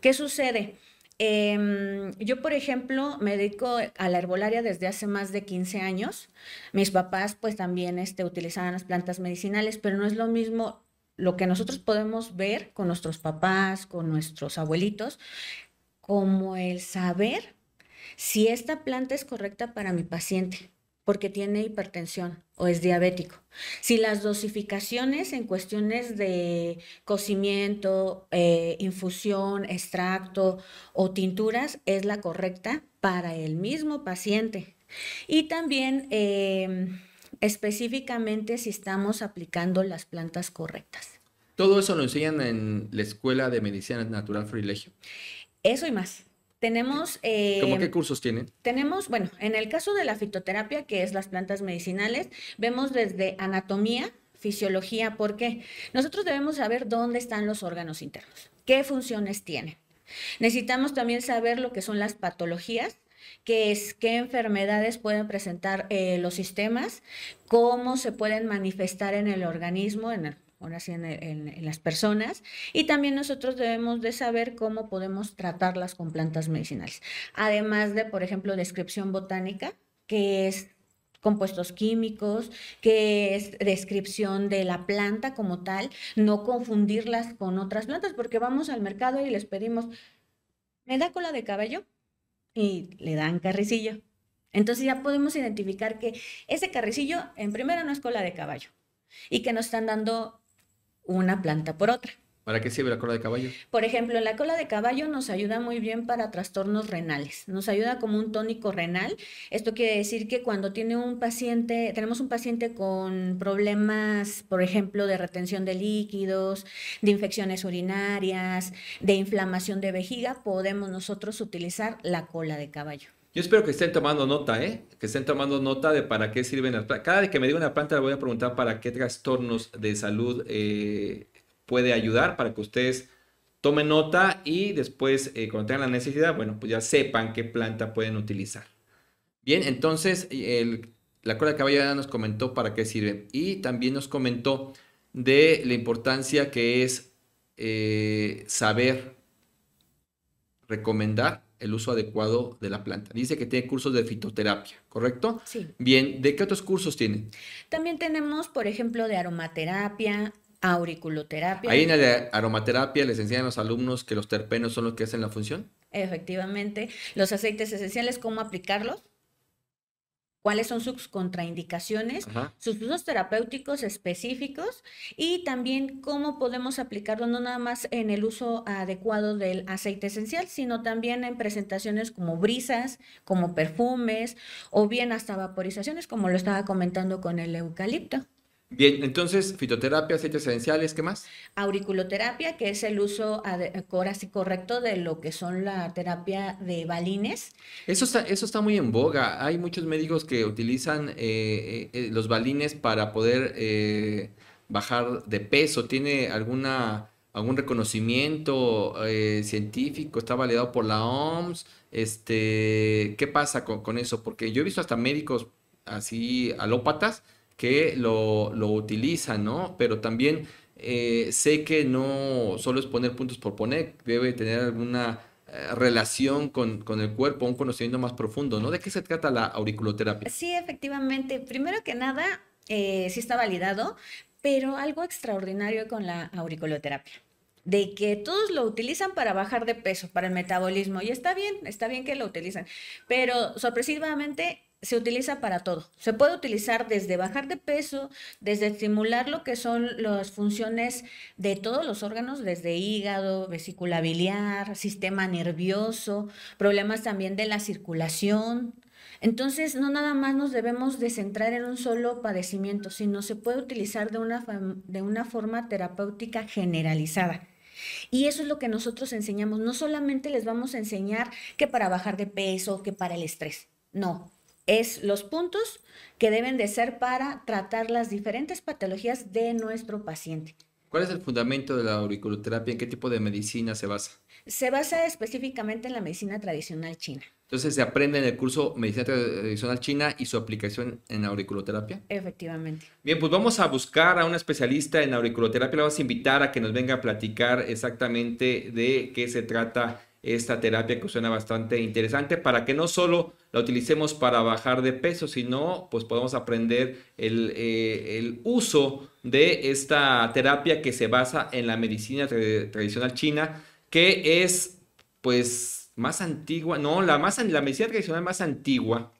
Speaker 2: ¿Qué sucede? Em, yo, por ejemplo, me dedico a la herbolaria desde hace más de 15 años. Mis papás, pues también este, utilizaban las plantas medicinales, pero no es lo mismo lo que nosotros podemos ver con nuestros papás, con nuestros abuelitos, como el saber si esta planta es correcta para mi paciente porque tiene hipertensión o es diabético. Si las dosificaciones en cuestiones de cocimiento, eh, infusión, extracto o tinturas es la correcta para el mismo paciente. Y también eh, específicamente si estamos aplicando las plantas correctas.
Speaker 1: ¿Todo eso lo enseñan en la Escuela de Medicina Natural Frilegio? Eso y más.
Speaker 2: Tenemos... Eh, ¿Cómo qué
Speaker 1: cursos tienen?
Speaker 2: Tenemos, bueno, en el caso de la fitoterapia, que es las plantas medicinales, vemos desde anatomía, fisiología, porque Nosotros debemos saber dónde están los órganos internos, qué funciones tienen. Necesitamos también saber lo que son las patologías, qué es enfermedades pueden presentar eh, los sistemas, cómo se pueden manifestar en el organismo, en el ahora sí en, las personas, y también nosotros debemos de saber cómo podemos tratarlas con plantas medicinales. Además de, por ejemplo, descripción botánica, que es compuestos químicos, que es descripción de la planta como tal, no confundirlas con otras plantas, porque vamos al mercado y les pedimos, ¿me da cola de caballo? Y le dan carricillo. Entonces ya podemos identificar que ese carricillo en primera no es cola de caballo y que nos están dando una planta por otra.
Speaker 1: ¿Para qué sirve la cola de caballo?
Speaker 2: Por ejemplo, la cola de caballo nos ayuda muy bien para trastornos renales. Nos ayuda como un tónico renal. Esto quiere decir que cuando tiene un paciente, tenemos un paciente con problemas, por ejemplo, de retención de líquidos, de infecciones urinarias, de inflamación de vejiga, podemos nosotros utilizar la cola de caballo.
Speaker 1: Yo espero que estén tomando nota, ¿eh? Que estén tomando nota de para qué sirven las plantas. Cada vez que me diga una planta, le voy a preguntar para qué trastornos de salud eh, puede ayudar, para que ustedes tomen nota y después, eh, cuando tengan la necesidad, bueno, pues ya sepan qué planta pueden utilizar. Bien, entonces, la cola de nos comentó para qué sirve y también nos comentó de la importancia que es saber recomendar el uso adecuado de la planta. Dice que tiene cursos de fitoterapia, ¿correcto? Sí. Bien, ¿de qué otros cursos tiene?
Speaker 2: También tenemos, por ejemplo, de aromaterapia, auriculoterapia. Ahí en
Speaker 1: la aromaterapia les enseñan a los alumnos que los terpenos son los que hacen la función.
Speaker 2: Efectivamente, los aceites esenciales, cómo aplicarlos cuáles son sus contraindicaciones, sus usos terapéuticos específicos y también cómo podemos aplicarlo no nada más en el uso adecuado del aceite esencial, sino también en presentaciones como brisas, como perfumes o bien hasta vaporizaciones, como lo estaba comentando con el eucalipto.
Speaker 1: Bien, entonces, fitoterapia, aceites esenciales, ¿qué más?
Speaker 2: Auriculoterapia, que es el uso ahora sí correcto de lo que son la terapia de balines.
Speaker 1: Eso está, eso está muy en boga. Hay muchos médicos que utilizan eh, eh, eh, los balines para poder bajar de peso. ¿Tiene alguna algún reconocimiento científico? ¿Está validado por la OMS? Este, ¿Qué pasa con eso? Porque yo he visto hasta médicos así alópatas que lo, lo utilizan, ¿no? Pero también eh, sé que no solo es poner puntos por poner, debe tener alguna eh, relación con, el cuerpo, un conocimiento más profundo, ¿no? ¿De qué se trata la auriculoterapia?
Speaker 2: Sí, efectivamente. Primero que nada, eh, sí está validado, pero algo extraordinario con la auriculoterapia de que todos lo utilizan para bajar de peso, para el metabolismo, y está bien, está bien que lo utilizan, pero sorpresivamente se utiliza para todo. Se puede utilizar desde bajar de peso, desde estimular lo que son las funciones de todos los órganos, desde hígado, vesícula biliar, sistema nervioso, problemas también de la circulación. Entonces, no nada más nos debemos de centrar en un solo padecimiento, sino se puede utilizar de una, de una forma terapéutica generalizada. Y eso es lo que nosotros enseñamos. No solamente les vamos a enseñar que para bajar de peso, que para el estrés. No, es los puntos que deben de ser para tratar las diferentes patologías de nuestro paciente.
Speaker 1: ¿Cuál es el fundamento de la auriculoterapia? ¿En qué tipo de medicina se basa?
Speaker 2: Se basa específicamente en la medicina tradicional china.
Speaker 1: Entonces se aprende en el curso Medicina Tradicional China y su aplicación en auriculoterapia.
Speaker 2: Efectivamente.
Speaker 1: Bien, pues vamos a buscar a una especialista en auriculoterapia. La vamos a invitar a que nos venga a platicar exactamente de qué se trata esta terapia que suena bastante interesante para que no solo la utilicemos para bajar de peso, sino pues podemos aprender eh, el, uso de esta terapia que se basa en la medicina tradicional china, que es pues más antigua, no, la, más, la medicina tradicional más antigua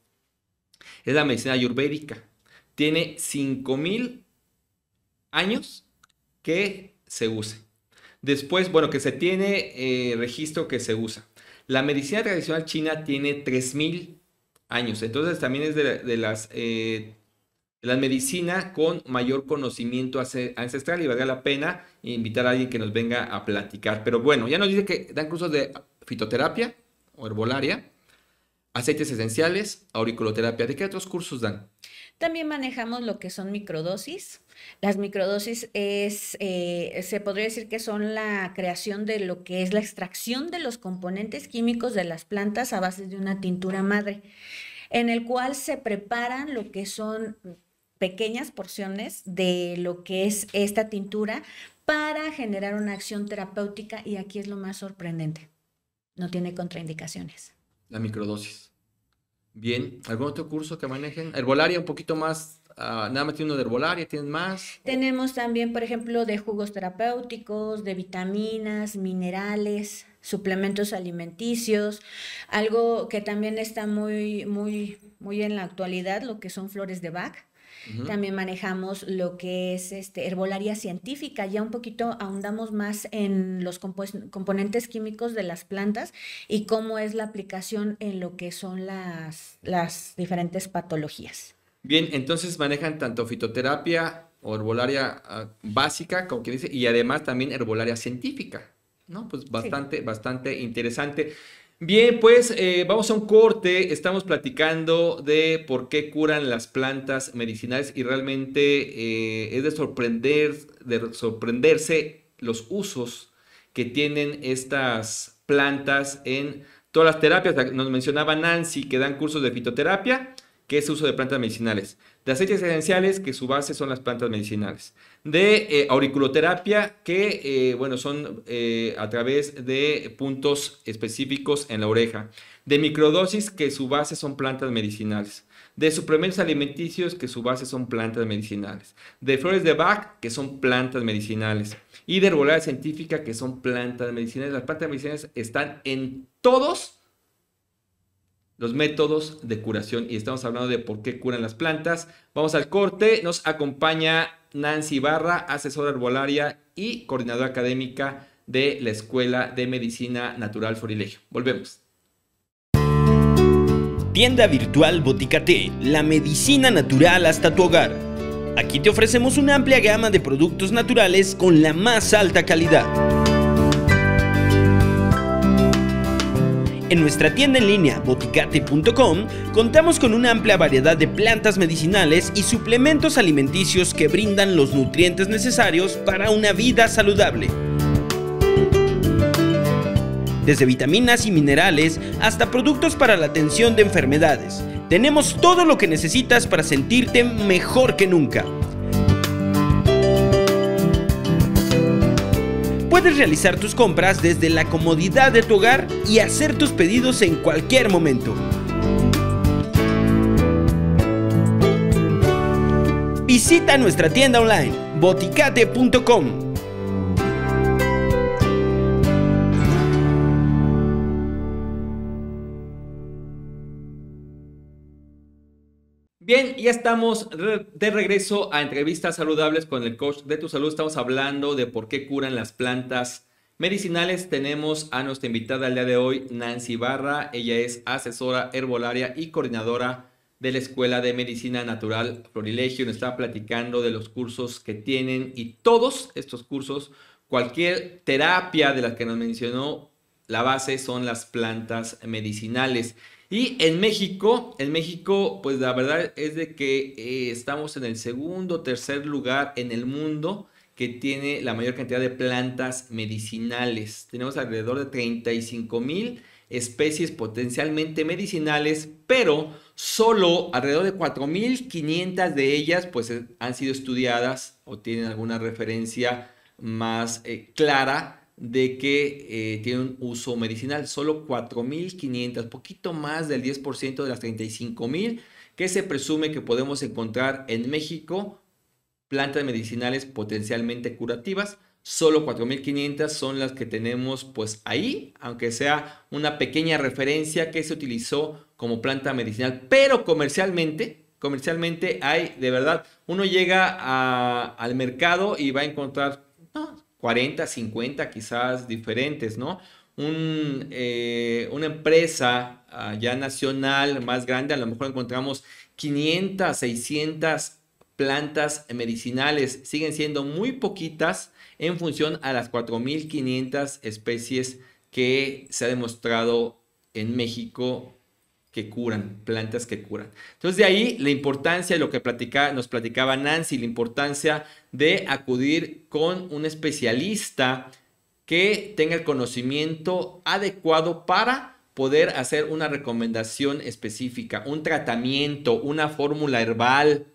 Speaker 1: es la medicina ayurvédica. Tiene 5.000 años que se use. Después, bueno, que se tiene eh, registro que se usa. La medicina tradicional china tiene 3.000 años, entonces también es de, las... Eh, la medicina con mayor conocimiento ancestral y valga la pena invitar a alguien que nos venga a platicar. Pero bueno, ya nos dice que dan cursos de fitoterapia o herbolaria, aceites esenciales, auriculoterapia. ¿De qué otros cursos dan?
Speaker 2: También manejamos lo que son microdosis. Las microdosis es, eh, se podría decir que son la creación de lo que es la extracción de los componentes químicos de las plantas a base de una tintura madre, en el cual se preparan lo que son pequeñas porciones de lo que es esta tintura para generar una acción terapéutica y aquí es lo más sorprendente, no tiene contraindicaciones.
Speaker 1: La microdosis. Bien, ¿algún otro curso que manejen? Herbolaria, un poquito más, ah, nada más tiene uno de herbolaria, ¿tienen más?
Speaker 2: Tenemos también, por ejemplo, de jugos terapéuticos, de vitaminas, minerales, suplementos alimenticios, algo que también está muy, muy, muy en la actualidad, lo que son flores de Bach también manejamos lo que es este, herbolaria científica. Ya un poquito ahondamos más en los componentes químicos de las plantas y cómo es la aplicación en lo que son las, las diferentes patologías.
Speaker 1: Bien, entonces manejan tanto fitoterapia o herbolaria ah, básica, como que dice, y además también herbolaria científica, ¿no? Pues bastante, bastante interesante. Bien, pues eh, vamos a un corte. Estamos platicando de por qué curan las plantas medicinales y realmente eh, es de, sorprender, de sorprenderse los usos que tienen estas plantas en todas las terapias. Nos mencionaba Nancy que dan cursos de fitoterapia, que es uso de plantas medicinales, de aceites esenciales, que su base son las plantas medicinales, de eh, auriculoterapia que, eh, bueno, son eh, a través de puntos específicos en la oreja, de microdosis que su base son plantas medicinales, de suplementos alimenticios que su base son plantas medicinales, de flores de Bach que son plantas medicinales y de herbolaria científica que son plantas medicinales. Las plantas medicinales están en todos los métodos de curación y estamos hablando de por qué curan las plantas. Vamos al corte, nos acompaña Nancy Barra, asesora herbolaria y coordinadora académica
Speaker 3: de la Escuela de Medicina Natural Forilegio. Volvemos. Tienda virtual Boticate, la medicina natural hasta tu hogar. Aquí te ofrecemos una amplia gama de productos naturales con la más alta calidad. En nuestra tienda en línea boticate.com contamos con una amplia variedad de plantas medicinales y suplementos alimenticios que brindan los nutrientes necesarios para una vida saludable. Desde vitaminas y minerales hasta productos para la atención de enfermedades, tenemos todo lo que necesitas para sentirte mejor que nunca. Puedes realizar tus compras desde la comodidad de tu hogar y hacer tus pedidos en cualquier momento. Visita nuestra tienda online boticate.com
Speaker 1: Bien, ya estamos de regreso a entrevistas saludables con el coach de tu salud. Estamos hablando de por qué curan las plantas medicinales. Tenemos a nuestra invitada al día de hoy, Nancy Barra. Ella es asesora herbolaria y coordinadora de la Escuela de Medicina Natural Florilegio. Nos está platicando de los cursos que tienen y todos estos cursos, cualquier terapia de las que nos mencionó, la base son las plantas medicinales. Y en México, en México, pues la verdad es de que eh, estamos en el segundo, o tercer lugar en el mundo que tiene la mayor cantidad de plantas medicinales. Tenemos alrededor de 35 mil especies potencialmente medicinales, pero solo alrededor de 4.500 de ellas pues eh, han sido estudiadas o tienen alguna referencia más eh, clara de que eh, tiene un uso medicinal. Solo 4.500, poquito más del 10% de las 35.000 que se presume que podemos encontrar en México, plantas medicinales potencialmente curativas. Solo 4.500 son las que tenemos pues ahí, aunque sea una pequeña referencia que se utilizó como planta medicinal, pero comercialmente, comercialmente hay de verdad, uno llega al mercado y va a encontrar 40, 50 quizás diferentes, ¿no? Eh, una empresa ah, ya nacional más grande, a lo mejor encontramos 500, 600 plantas medicinales. Siguen siendo muy poquitas en función a las 4.500 especies que se ha demostrado en México que curan, plantas que curan. Entonces de ahí la importancia de lo que platicaba, nos platicaba Nancy, la importancia de acudir con un especialista que tenga el conocimiento adecuado para poder hacer una recomendación específica, un tratamiento, una fórmula herbal,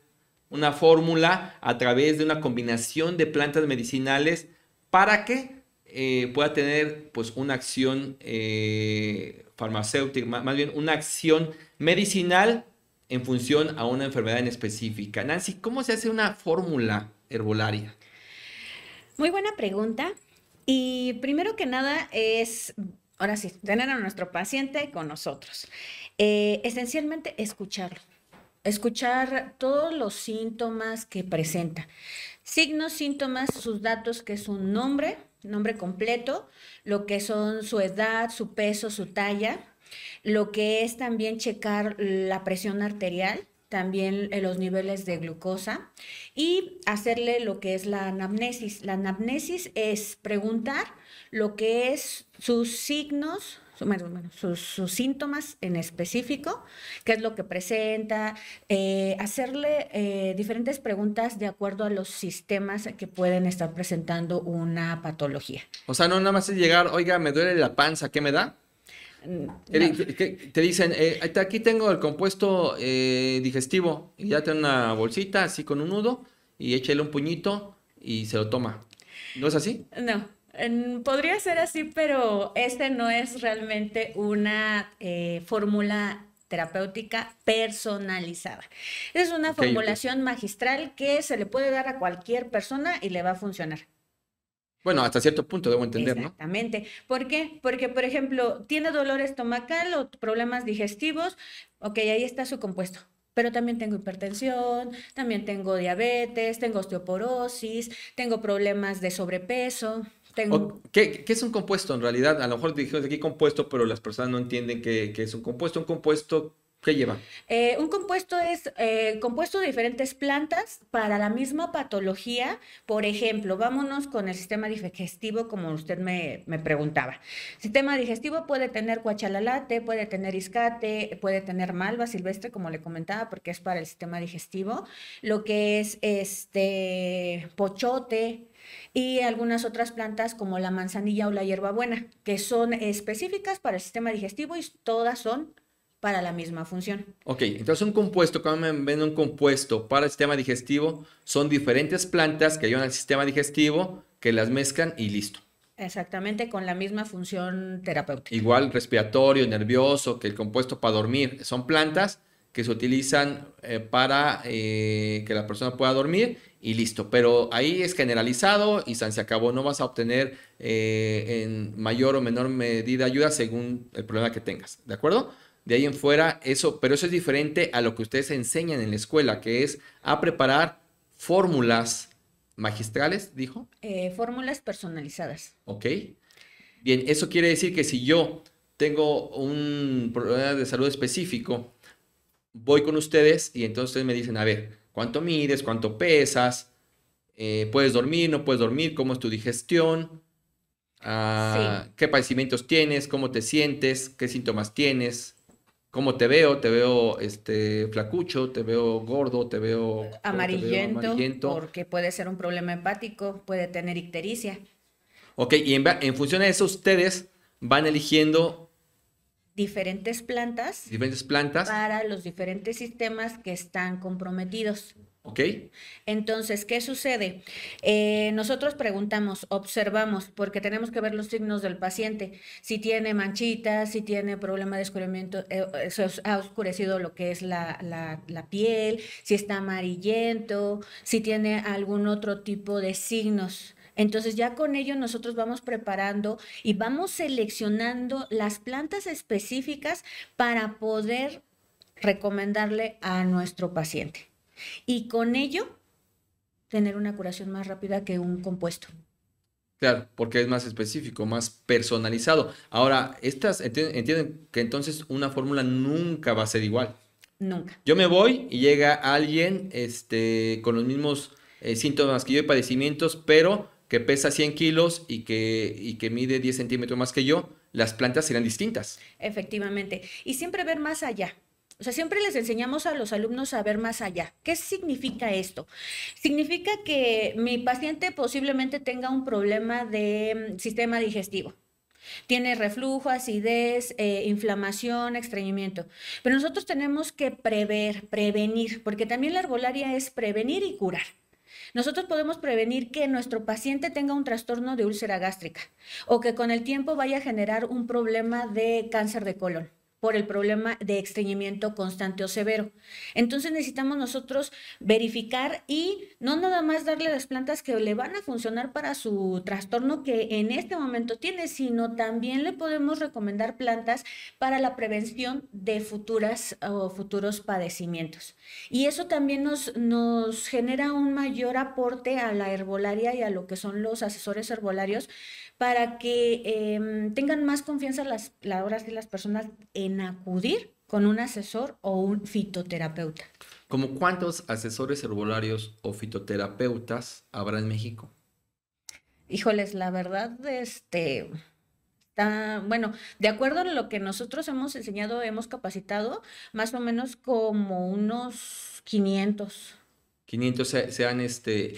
Speaker 1: una fórmula a través de una combinación de plantas medicinales para que eh, pueda tener pues una acción eh, farmacéutica, más bien una acción medicinal en función a una enfermedad en específica. Nancy, ¿cómo se hace una fórmula herbolaria?
Speaker 2: Muy buena pregunta. Y primero que nada es, ahora sí, tener a nuestro paciente con nosotros. Eh, esencialmente escucharlo, escuchar todos los síntomas que presenta. Signos, síntomas, sus datos, que es un nombre, nombre completo, lo que son su edad, su peso, su talla, lo que es también checar la presión arterial, también eh, los niveles de glucosa y hacerle lo que es la anamnesis. La anamnesis es preguntar lo que es sus signos, menos sus, sus, síntomas en específico, qué es lo que presenta, eh, hacerle eh, diferentes preguntas de acuerdo a los sistemas que pueden estar presentando una patología.
Speaker 1: O sea, no nada más es llegar, oiga, me duele la panza, ¿qué me da? Te mm, dicen, eh, aquí tengo el compuesto digestivo, y ya tengo una bolsita así con un nudo, y échale un puñito y se lo toma. ¿No es así?
Speaker 2: No. Podría ser así, pero este no es realmente una eh, fórmula terapéutica personalizada. Es una formulación magistral que se le puede dar a cualquier persona y le va a funcionar.
Speaker 1: Bueno, hasta cierto punto debo entender, ¿no?
Speaker 2: Exactamente. ¿Por qué? Porque, por ejemplo, tiene dolor estomacal o problemas digestivos, ok, ahí está su compuesto pero también tengo hipertensión, también tengo diabetes, tengo osteoporosis, tengo problemas de sobrepeso.
Speaker 1: ¿Qué, es un compuesto en realidad? A lo mejor dijimos aquí compuesto, pero las personas no entienden qué, es un compuesto. Un compuesto, ¿qué lleva?
Speaker 2: Eh, un compuesto es eh, compuesto de diferentes plantas para la misma patología. Por ejemplo, vámonos con el sistema digestivo, como usted me, preguntaba. sistema digestivo puede tener cuachalalate, puede tener iscate, puede tener malva silvestre, como le comentaba, porque es para el sistema digestivo. Lo que es este pochote y algunas otras plantas como la manzanilla o la hierbabuena, que son específicas para el sistema digestivo y todas son para la misma función.
Speaker 1: Ok, entonces un compuesto, cuando me venden un compuesto para el sistema digestivo, son diferentes plantas que ayudan al sistema digestivo, que las mezclan y listo.
Speaker 2: Exactamente, con la misma función terapéutica.
Speaker 1: Igual respiratorio, nervioso, que el compuesto para dormir. Son plantas que se utilizan eh, para eh, que la persona pueda dormir y listo. Pero ahí es generalizado y se acabó. No vas a obtener eh, en mayor o menor medida ayuda según el problema que tengas. ¿De acuerdo? De ahí en fuera, eso, pero eso es diferente a lo que ustedes enseñan en la escuela, que es a preparar fórmulas magistrales, dijo.
Speaker 2: Eh, fórmulas personalizadas.
Speaker 1: Ok. Bien, eso quiere decir que si yo tengo un problema de salud específico, voy con ustedes y entonces me dicen, a ver, cuánto mides, cuánto pesas, eh, puedes dormir, no puedes dormir, cómo es tu digestión, ah, qué padecimientos tienes, cómo te sientes, qué síntomas tienes, cómo te veo, te veo este flacucho, te veo gordo, te veo amarillento,
Speaker 2: porque puede ser un problema hepático, puede tener ictericia.
Speaker 1: Ok, y en, en función de eso ustedes van eligiendo
Speaker 2: diferentes plantas.
Speaker 1: Diferentes plantas.
Speaker 2: Para los diferentes sistemas que están comprometidos. ¿Ok? Entonces, ¿qué sucede? Eh, nosotros preguntamos, observamos, porque tenemos que ver los signos del paciente, si tiene manchitas, si tiene problema de oscurecimiento, eh, ha oscurecido lo que es la, piel, si está amarillento, si tiene algún otro tipo de signos. Entonces ya con ello nosotros vamos preparando y vamos seleccionando las plantas específicas para poder recomendarle a nuestro paciente. Y con ello tener una curación más rápida que un compuesto.
Speaker 1: Claro, porque es más específico, más personalizado. Ahora, estas entienden que entonces una fórmula nunca va a ser igual. Nunca. Yo me voy y llega alguien este, con los mismos eh, síntomas que yo y padecimientos, pero que pesa 100 kilos y que, mide 10 centímetros más que yo, las plantas serán distintas.
Speaker 2: Efectivamente. Y siempre ver más allá. O sea, siempre les enseñamos a los alumnos a ver más allá. ¿Qué significa esto? Significa que mi paciente posiblemente tenga un problema de mm, sistema digestivo. Tiene reflujo, acidez, eh, inflamación, estreñimiento. Pero nosotros tenemos que prever, prevenir, porque también la arbolaria es prevenir y curar. Nosotros podemos prevenir que nuestro paciente tenga un trastorno de úlcera gástrica o que con el tiempo vaya a generar un problema de cáncer de colon por el problema de estreñimiento constante o severo. Entonces necesitamos nosotros verificar y no nada más darle las plantas que le van a funcionar para su trastorno que en este momento tiene, sino también le podemos recomendar plantas para la prevención de futuras o futuros padecimientos. Y eso también nos, nos genera un mayor aporte a la herbolaria y a lo que son los asesores herbolarios para que em, tengan más confianza las, las, horas de las personas en acudir con un asesor o un fitoterapeuta.
Speaker 1: ¿Como cuántos asesores herbolarios o fitoterapeutas habrá en México?
Speaker 2: Híjoles, la verdad, este, está, bueno, de acuerdo a lo que nosotros hemos enseñado, hemos capacitado más o menos como unos 500.
Speaker 1: 500 se, han, este,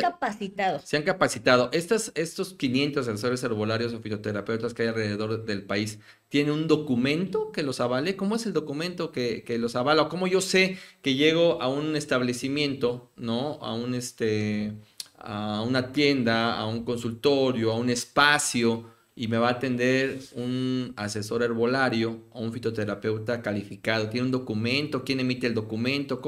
Speaker 2: capacitado.
Speaker 1: Se han capacitado. Estas, estos 500 asesores herbolarios o fisioterapeutas que hay alrededor del país, ¿tienen un documento que los avale? ¿Cómo es el documento que, los avala? ¿Cómo yo sé que llego a un establecimiento, ¿no? A un, este, a una tienda, a un consultorio, a un espacio y me va a atender un asesor herbolario o un fitoterapeuta calificado. Tiene un documento, quién emite el documento,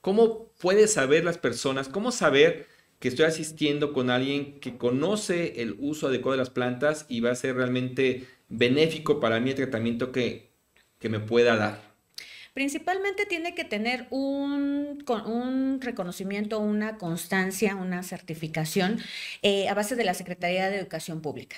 Speaker 1: cómo, puede saber las personas, cómo saber que estoy asistiendo con alguien que conoce el uso adecuado de las plantas y va a ser realmente benéfico para mí el tratamiento que, que me pueda dar.
Speaker 2: Principalmente tiene que tener un, reconocimiento, una constancia, una certificación eh, a base de la Secretaría de Educación Pública.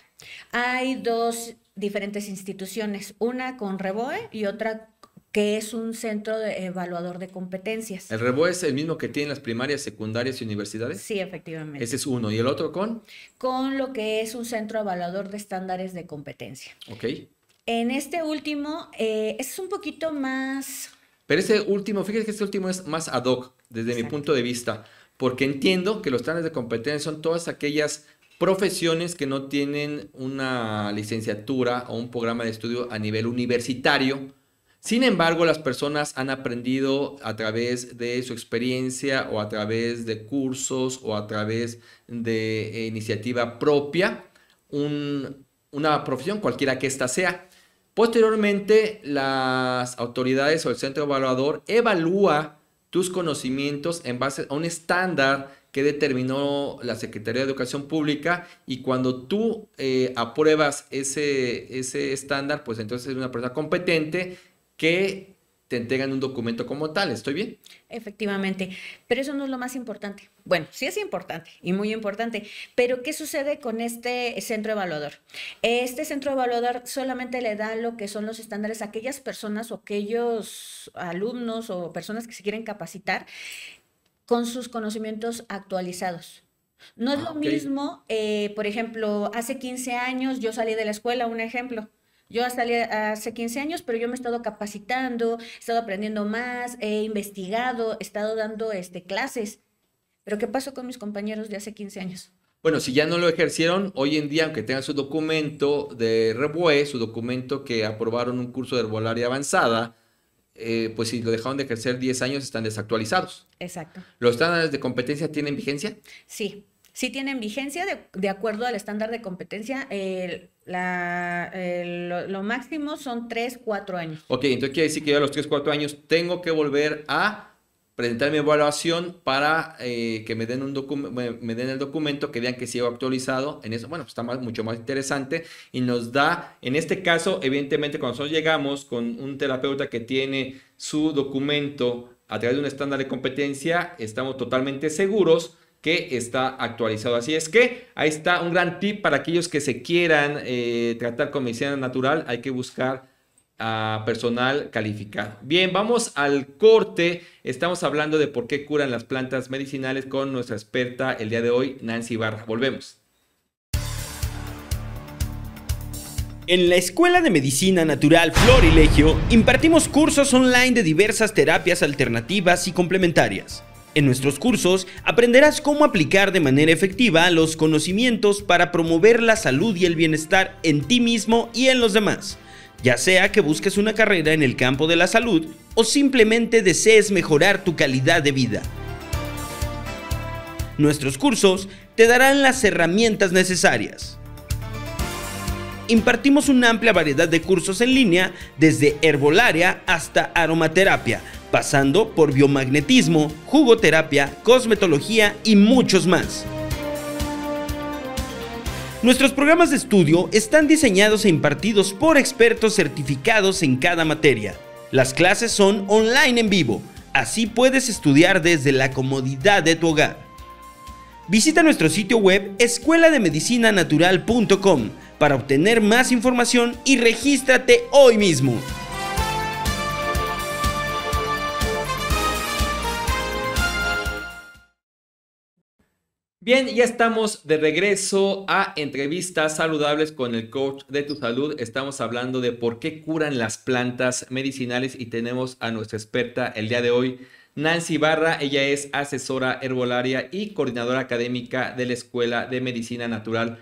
Speaker 2: Hay dos diferentes instituciones, una con REBOE y otra que es un centro de evaluador de competencias. ¿El
Speaker 1: REBOE es el mismo que tienen las primarias, secundarias y universidades? Sí,
Speaker 2: efectivamente. Ese
Speaker 1: es uno. ¿Y el otro con?
Speaker 2: Con lo que es un centro evaluador de estándares de competencia. Ok. En este último eh, es un poquito más...
Speaker 1: Pero ese último, fíjate que este último es más ad hoc desde mi punto de vista, porque entiendo que los planes de competencia son todas aquellas profesiones que no tienen una licenciatura o un programa de estudio a nivel universitario. Sin embargo, las personas han aprendido a través de su experiencia o a través de cursos o a través de eh, iniciativa propia una profesión, cualquiera que ésta sea. Posteriormente, las autoridades o el centro evaluador evalúa tus conocimientos en base a un estándar que determinó la Secretaría de Educación Pública y cuando tú eh, apruebas ese, ese estándar, pues entonces eres una persona competente que te entregan un documento como tal, ¿estoy bien?
Speaker 2: Efectivamente, pero eso no es lo más importante. Bueno, sí es importante y muy importante, pero ¿qué sucede con este centro evaluador? Este centro evaluador solamente le da lo que son los estándares a aquellas personas o aquellos alumnos o personas que se quieren capacitar con sus conocimientos actualizados. No es ah, lo mismo, eh, por ejemplo, hace 15 años yo salí de la escuela, un ejemplo, yo hasta hace 15 años, pero yo me he estado capacitando, he estado aprendiendo más, he investigado, he estado dando este, clases. Pero ¿qué pasó con mis compañeros de hace 15 años?
Speaker 1: Bueno, si ya no lo ejercieron, hoy en día, aunque tengan su documento de REBUE, su documento que aprobaron un curso de herbolaria avanzada, eh, pues si lo dejaron de ejercer 10 años, están desactualizados. Exacto. ¿Los estándares de competencia tienen vigencia?
Speaker 2: Sí. Si tienen vigencia de, acuerdo al estándar de competencia. la, lo, máximo son 3, 4 años.
Speaker 1: Ok, entonces quiere decir que yo a los 3, 4 años tengo que volver a presentar mi evaluación para eh, que me den, un me den el documento, que vean que sigo actualizado en eso. Bueno, pues está mucho más interesante y nos da, en este caso, evidentemente, cuando nosotros llegamos con un terapeuta que tiene su documento a través de un estándar de competencia, estamos totalmente seguros que está actualizado. Así es que ahí está un gran tip para aquellos que se quieran eh, tratar con medicina natural. Hay que buscar a personal calificado. Bien, vamos al corte. Estamos hablando de por qué curan las plantas medicinales con nuestra
Speaker 3: experta el día de hoy, Nancy Barra. Volvemos. En la Escuela de Medicina Natural Florilegio impartimos cursos online de diversas terapias alternativas y complementarias. En nuestros cursos aprenderás cómo aplicar de manera efectiva los conocimientos para promover la salud y el bienestar en ti mismo y en los demás, ya sea que busques una carrera en el campo de la salud o simplemente desees mejorar tu calidad de vida. Nuestros cursos te darán las herramientas necesarias impartimos una amplia variedad de cursos en línea, desde herbolaria hasta aromaterapia, pasando por biomagnetismo, jugoterapia, cosmetología y muchos más. Nuestros programas de estudio están diseñados e impartidos por expertos certificados en cada materia. Las clases son online en vivo, así puedes estudiar desde la comodidad de tu hogar. Visita nuestro sitio web escuelademedicinanatural.com para obtener más información y regístrate hoy mismo.
Speaker 1: Bien, ya estamos de regreso a entrevistas saludables con el coach de tu salud. Estamos hablando de por qué curan las plantas medicinales y tenemos a nuestra experta el día de hoy, Nancy Barra. Ella es asesora herbolaria y coordinadora académica de la Escuela de Medicina Natural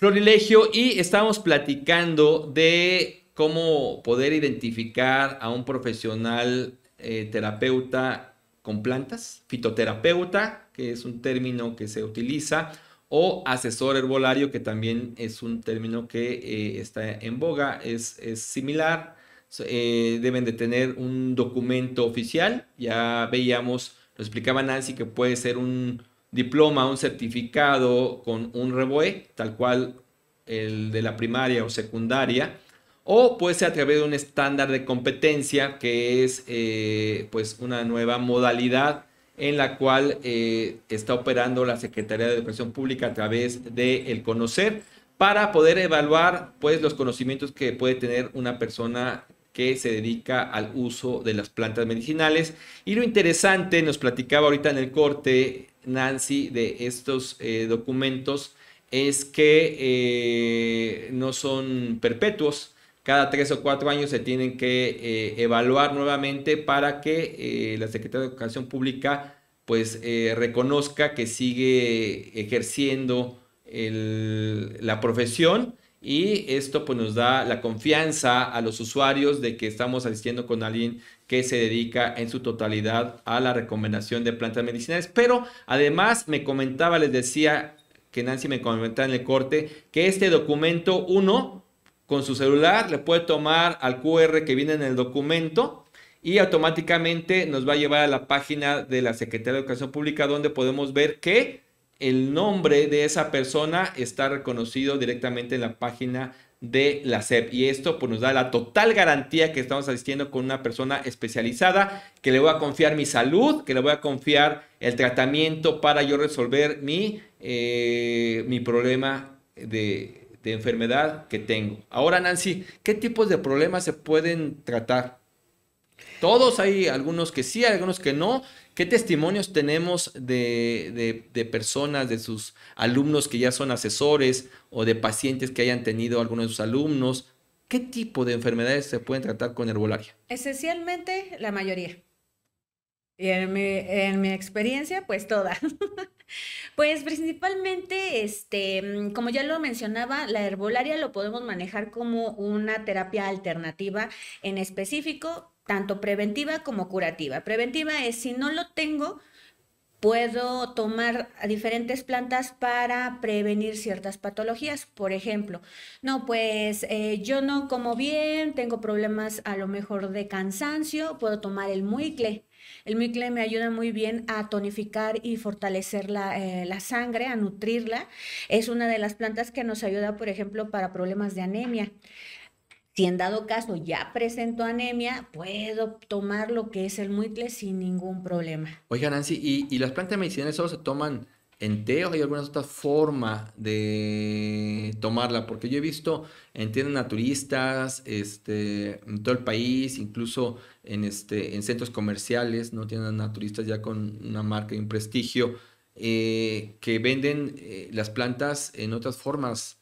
Speaker 1: Florilegio y estábamos platicando de cómo poder identificar a un profesional eh, terapeuta con plantas, fitoterapeuta, que es un término que se utiliza, o asesor herbolario, que también es un término que eh, está en boga, es, similar. Eh, deben de tener un documento oficial, ya veíamos, lo explicaba Nancy, que puede ser un diploma, un certificado con un reboe, tal cual el de la primaria o secundaria, o puede ser a través de un estándar de competencia que es eh, pues una nueva modalidad en la cual eh, está operando la Secretaría de Educación Pública a través de el conocer para poder evaluar pues los conocimientos que puede tener una persona que se dedica al uso de las plantas medicinales. Y lo interesante, nos platicaba ahorita en el corte Nancy, de estos eh, documentos es que eh, no son perpetuos. Cada tres o cuatro años se tienen que eh, evaluar nuevamente para que la Secretaría de Educación Pública pues reconozca que sigue ejerciendo la profesión y esto pues nos da la confianza a los usuarios de que estamos asistiendo con alguien que se dedica en su totalidad a la recomendación de plantas medicinales. Pero además me comentaba, les decía que Nancy me comentaba en el corte, que este documento uno con su celular le puede tomar al QR que viene en el documento y automáticamente nos va a llevar a la página de la Secretaría de Educación Pública donde podemos ver que el nombre de esa persona está reconocido directamente en la página de la SEP. Y esto pues, nos da la total garantía que estamos asistiendo con una persona especializada, que le voy a confiar mi salud, que le voy a confiar el tratamiento para yo resolver mi, eh, mi problema de, de enfermedad que tengo. Ahora, Nancy, ¿qué tipos de problemas se pueden tratar? Todos hay algunos que sí, algunos que no, ¿Qué testimonios tenemos de, personas, de sus alumnos que ya son asesores o de pacientes que hayan tenido algunos de sus alumnos? ¿Qué tipo de enfermedades se pueden tratar con herbolaria?
Speaker 2: Esencialmente la mayoría. Y en mi, experiencia, pues todas. pues principalmente, este, como ya lo mencionaba, la herbolaria lo podemos manejar como una terapia alternativa en específico tanto preventiva como curativa. Preventiva es si no lo tengo, puedo tomar diferentes plantas para prevenir ciertas patologías. Por ejemplo, no, pues eh, yo no como bien, tengo problemas a lo mejor de cansancio, puedo tomar el muicle. El muicle me ayuda muy bien a tonificar y fortalecer la, eh, la, sangre, a nutrirla. Es una de las plantas que nos ayuda, por ejemplo, para problemas de anemia. Si en dado caso ya presento anemia, puedo tomar lo que es el muitle sin ningún problema.
Speaker 1: Oiga, Nancy, ¿y, las plantas medicinales solo se toman en té o hay alguna otra forma de tomarla? Porque yo he visto en tiendas naturistas, este, en todo el país, incluso en, este, en centros comerciales, no tienen naturistas ya con una marca y un prestigio, eh, que venden eh, las plantas en otras formas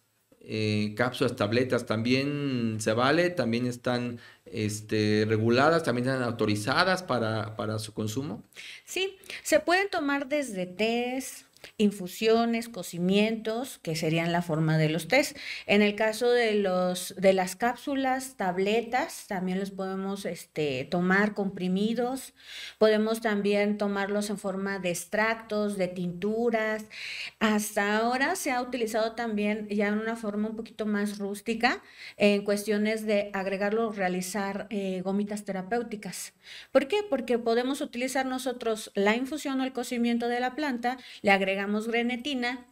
Speaker 1: eh, cápsulas, tabletas, también se vale, también están este, reguladas, también están autorizadas para, para su consumo.
Speaker 2: Sí, se pueden tomar desde test infusiones, cocimientos, que serían la forma de los test. En el caso de, los, de las cápsulas, tabletas, también los podemos este, tomar comprimidos, podemos también tomarlos en forma de extractos, de tinturas. Hasta ahora se ha utilizado también ya en una forma un poquito más rústica en cuestiones de agregarlo, realizar eh, gomitas terapéuticas. ¿Por qué? Porque podemos utilizar nosotros la infusión o el cocimiento de la planta, le agregamos agregamos grenetina.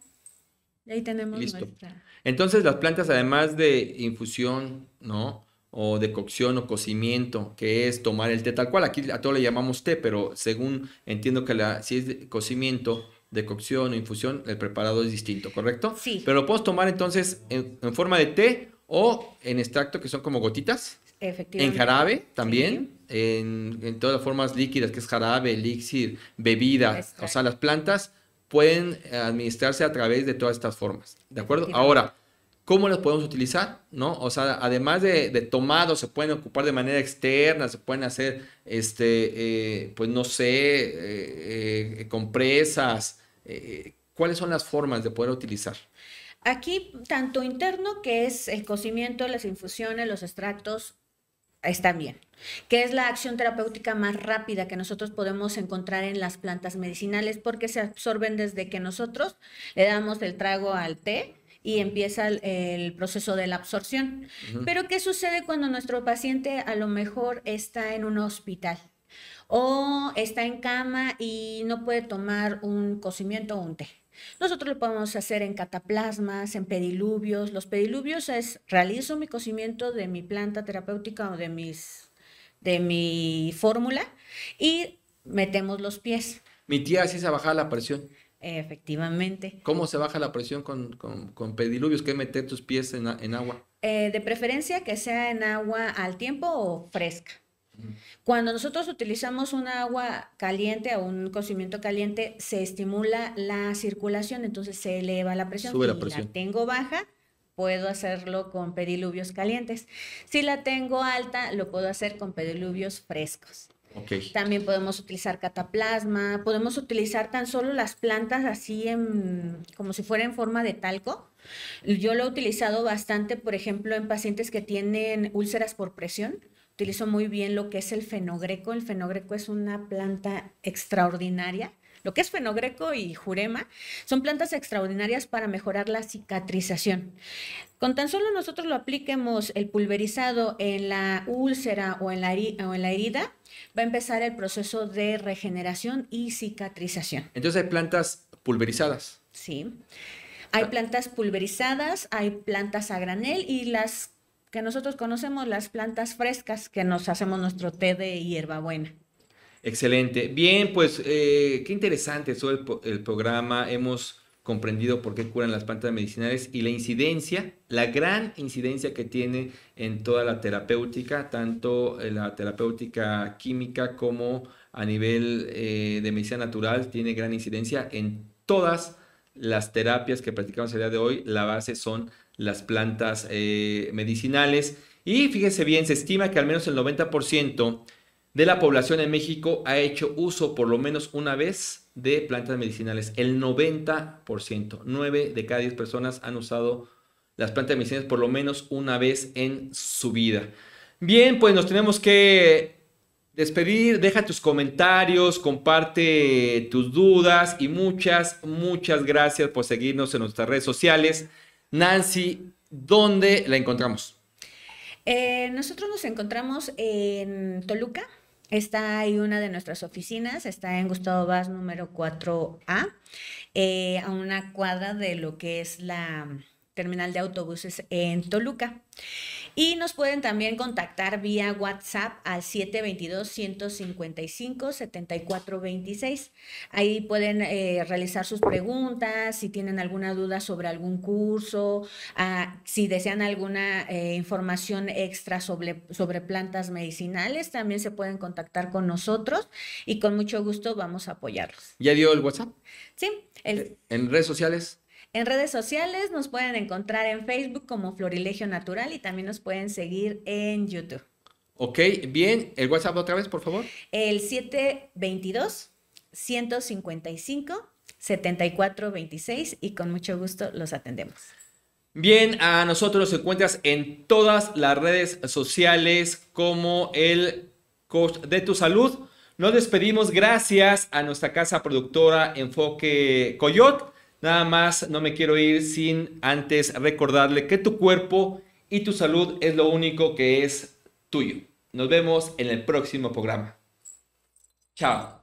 Speaker 2: Y ahí tenemos Listo. Nuestra...
Speaker 1: Entonces las plantas, además de infusión, ¿no? O de cocción o cocimiento, que es tomar el té tal cual. Aquí a todo le llamamos té, pero según entiendo que la, si es cocimiento, de cocción o infusión, el preparado es distinto, ¿correcto? Sí. Pero lo puedes tomar entonces en, forma de té o en extracto que son como gotitas.
Speaker 2: Efectivamente. En jarabe
Speaker 1: también, en, todas las formas líquidas, que es jarabe, elixir, bebida, o sea, las plantas pueden eh, administrarse a través de todas estas formas, ¿de acuerdo? Ahora, ¿cómo las podemos utilizar? ¿No? O sea, además de, tomados, se pueden ocupar de manera externa, se pueden hacer, este, eh, pues no sé, eh, compresas. ¿Cuáles son las formas de poder utilizar?
Speaker 2: Aquí, tanto interno, que es el cocimiento, las infusiones, los extractos, están bien que es la acción terapéutica más rápida que nosotros podemos encontrar en las plantas medicinales porque se absorben desde que nosotros le damos el trago al té y empieza el, proceso de la absorción. Pero ¿qué sucede cuando nuestro paciente a lo mejor está en un hospital? O está en cama y no puede tomar un cocimiento o un té. Nosotros lo podemos hacer en cataplasmas, en pediluvios. Los pediluvios es realizo mi cocimiento de mi planta terapéutica o de mis de mi fórmula y metemos los pies.
Speaker 1: Mi tía así se baja la presión. Efectivamente. ¿Cómo se baja la presión con, con, pediluvios? ¿Qué meter tus pies en, agua?
Speaker 2: Eh, de preferencia que sea en agua al tiempo o fresca. Cuando nosotros utilizamos un agua caliente o un cocimiento caliente, se estimula la circulación, entonces se eleva la presión. la presión. Si la tengo baja, puedo hacerlo con pediluvios calientes. Si la tengo alta, lo puedo hacer con pediluvios frescos. También podemos utilizar cataplasma, podemos utilizar tan solo las plantas así como si fuera en forma de talco. Yo lo he utilizado bastante, por ejemplo, en pacientes que tienen úlceras por presión. Utilizo muy bien lo que es el fenogreco. El fenogreco es una planta extraordinaria lo que es fenogreco y jurema son plantas extraordinarias para mejorar la cicatrización. Con tan solo nosotros lo apliquemos el pulverizado en la úlcera o en la, herida, va a empezar el proceso de regeneración y cicatrización.
Speaker 1: Entonces hay plantas pulverizadas. Sí.
Speaker 2: Hay ah. plantas pulverizadas, hay plantas a granel y las que nosotros conocemos, las plantas frescas que nos hacemos nuestro té de hierbabuena.
Speaker 1: Excelente. Bien, pues eh, qué interesante todo el, programa. Hemos comprendido por qué curan las plantas medicinales y la incidencia, la gran incidencia que tiene en toda la terapéutica, tanto eh, la terapéutica química como a nivel eh, de medicina natural, tiene gran incidencia en todas las terapias que practicamos el día de hoy. La base son las plantas medicinales. Y fíjese bien, se estima que al menos el 90% de la población en México ha hecho uso por lo menos una vez de plantas medicinales. El 90%, 9 de cada 10 personas han usado las plantas medicinales por lo menos una vez en su vida. Bien, pues nos tenemos que despedir. Deja tus comentarios, comparte tus dudas y muchas, muchas gracias por seguirnos en nuestras redes sociales. Nancy, ¿dónde la encontramos?
Speaker 2: Eh, nosotros nos encontramos en Toluca, Está ahí una de nuestras oficinas, está en Gustavo Vaz número 4A, eh, a una cuadra de lo que es la terminal de autobuses en Toluca. Y nos pueden también contactar vía WhatsApp al 722-155-7426. Ahí pueden eh, realizar sus preguntas, si tienen alguna duda sobre algún curso, ah, si desean alguna eh, información extra sobre, sobre plantas medicinales, también se pueden contactar con nosotros y con mucho gusto vamos a apoyarlos.
Speaker 1: ¿Ya dio el WhatsApp?
Speaker 2: Sí. Eh,
Speaker 1: ¿En redes sociales?
Speaker 2: En redes sociales nos pueden encontrar en Facebook como Florilegio Natural y también nos pueden seguir en YouTube.
Speaker 1: Ok, bien. ¿El WhatsApp otra vez, por favor?
Speaker 2: El 722 155 7426 y con mucho gusto los atendemos.
Speaker 1: Bien, a nosotros nos encuentras en todas las redes sociales como el coach de tu salud. Nos despedimos gracias a nuestra casa productora Enfoque Coyote. Nada más, no me quiero ir sin antes recordarle que tu cuerpo y tu salud es lo único que es tuyo. Nos vemos en el próximo programa. Chao.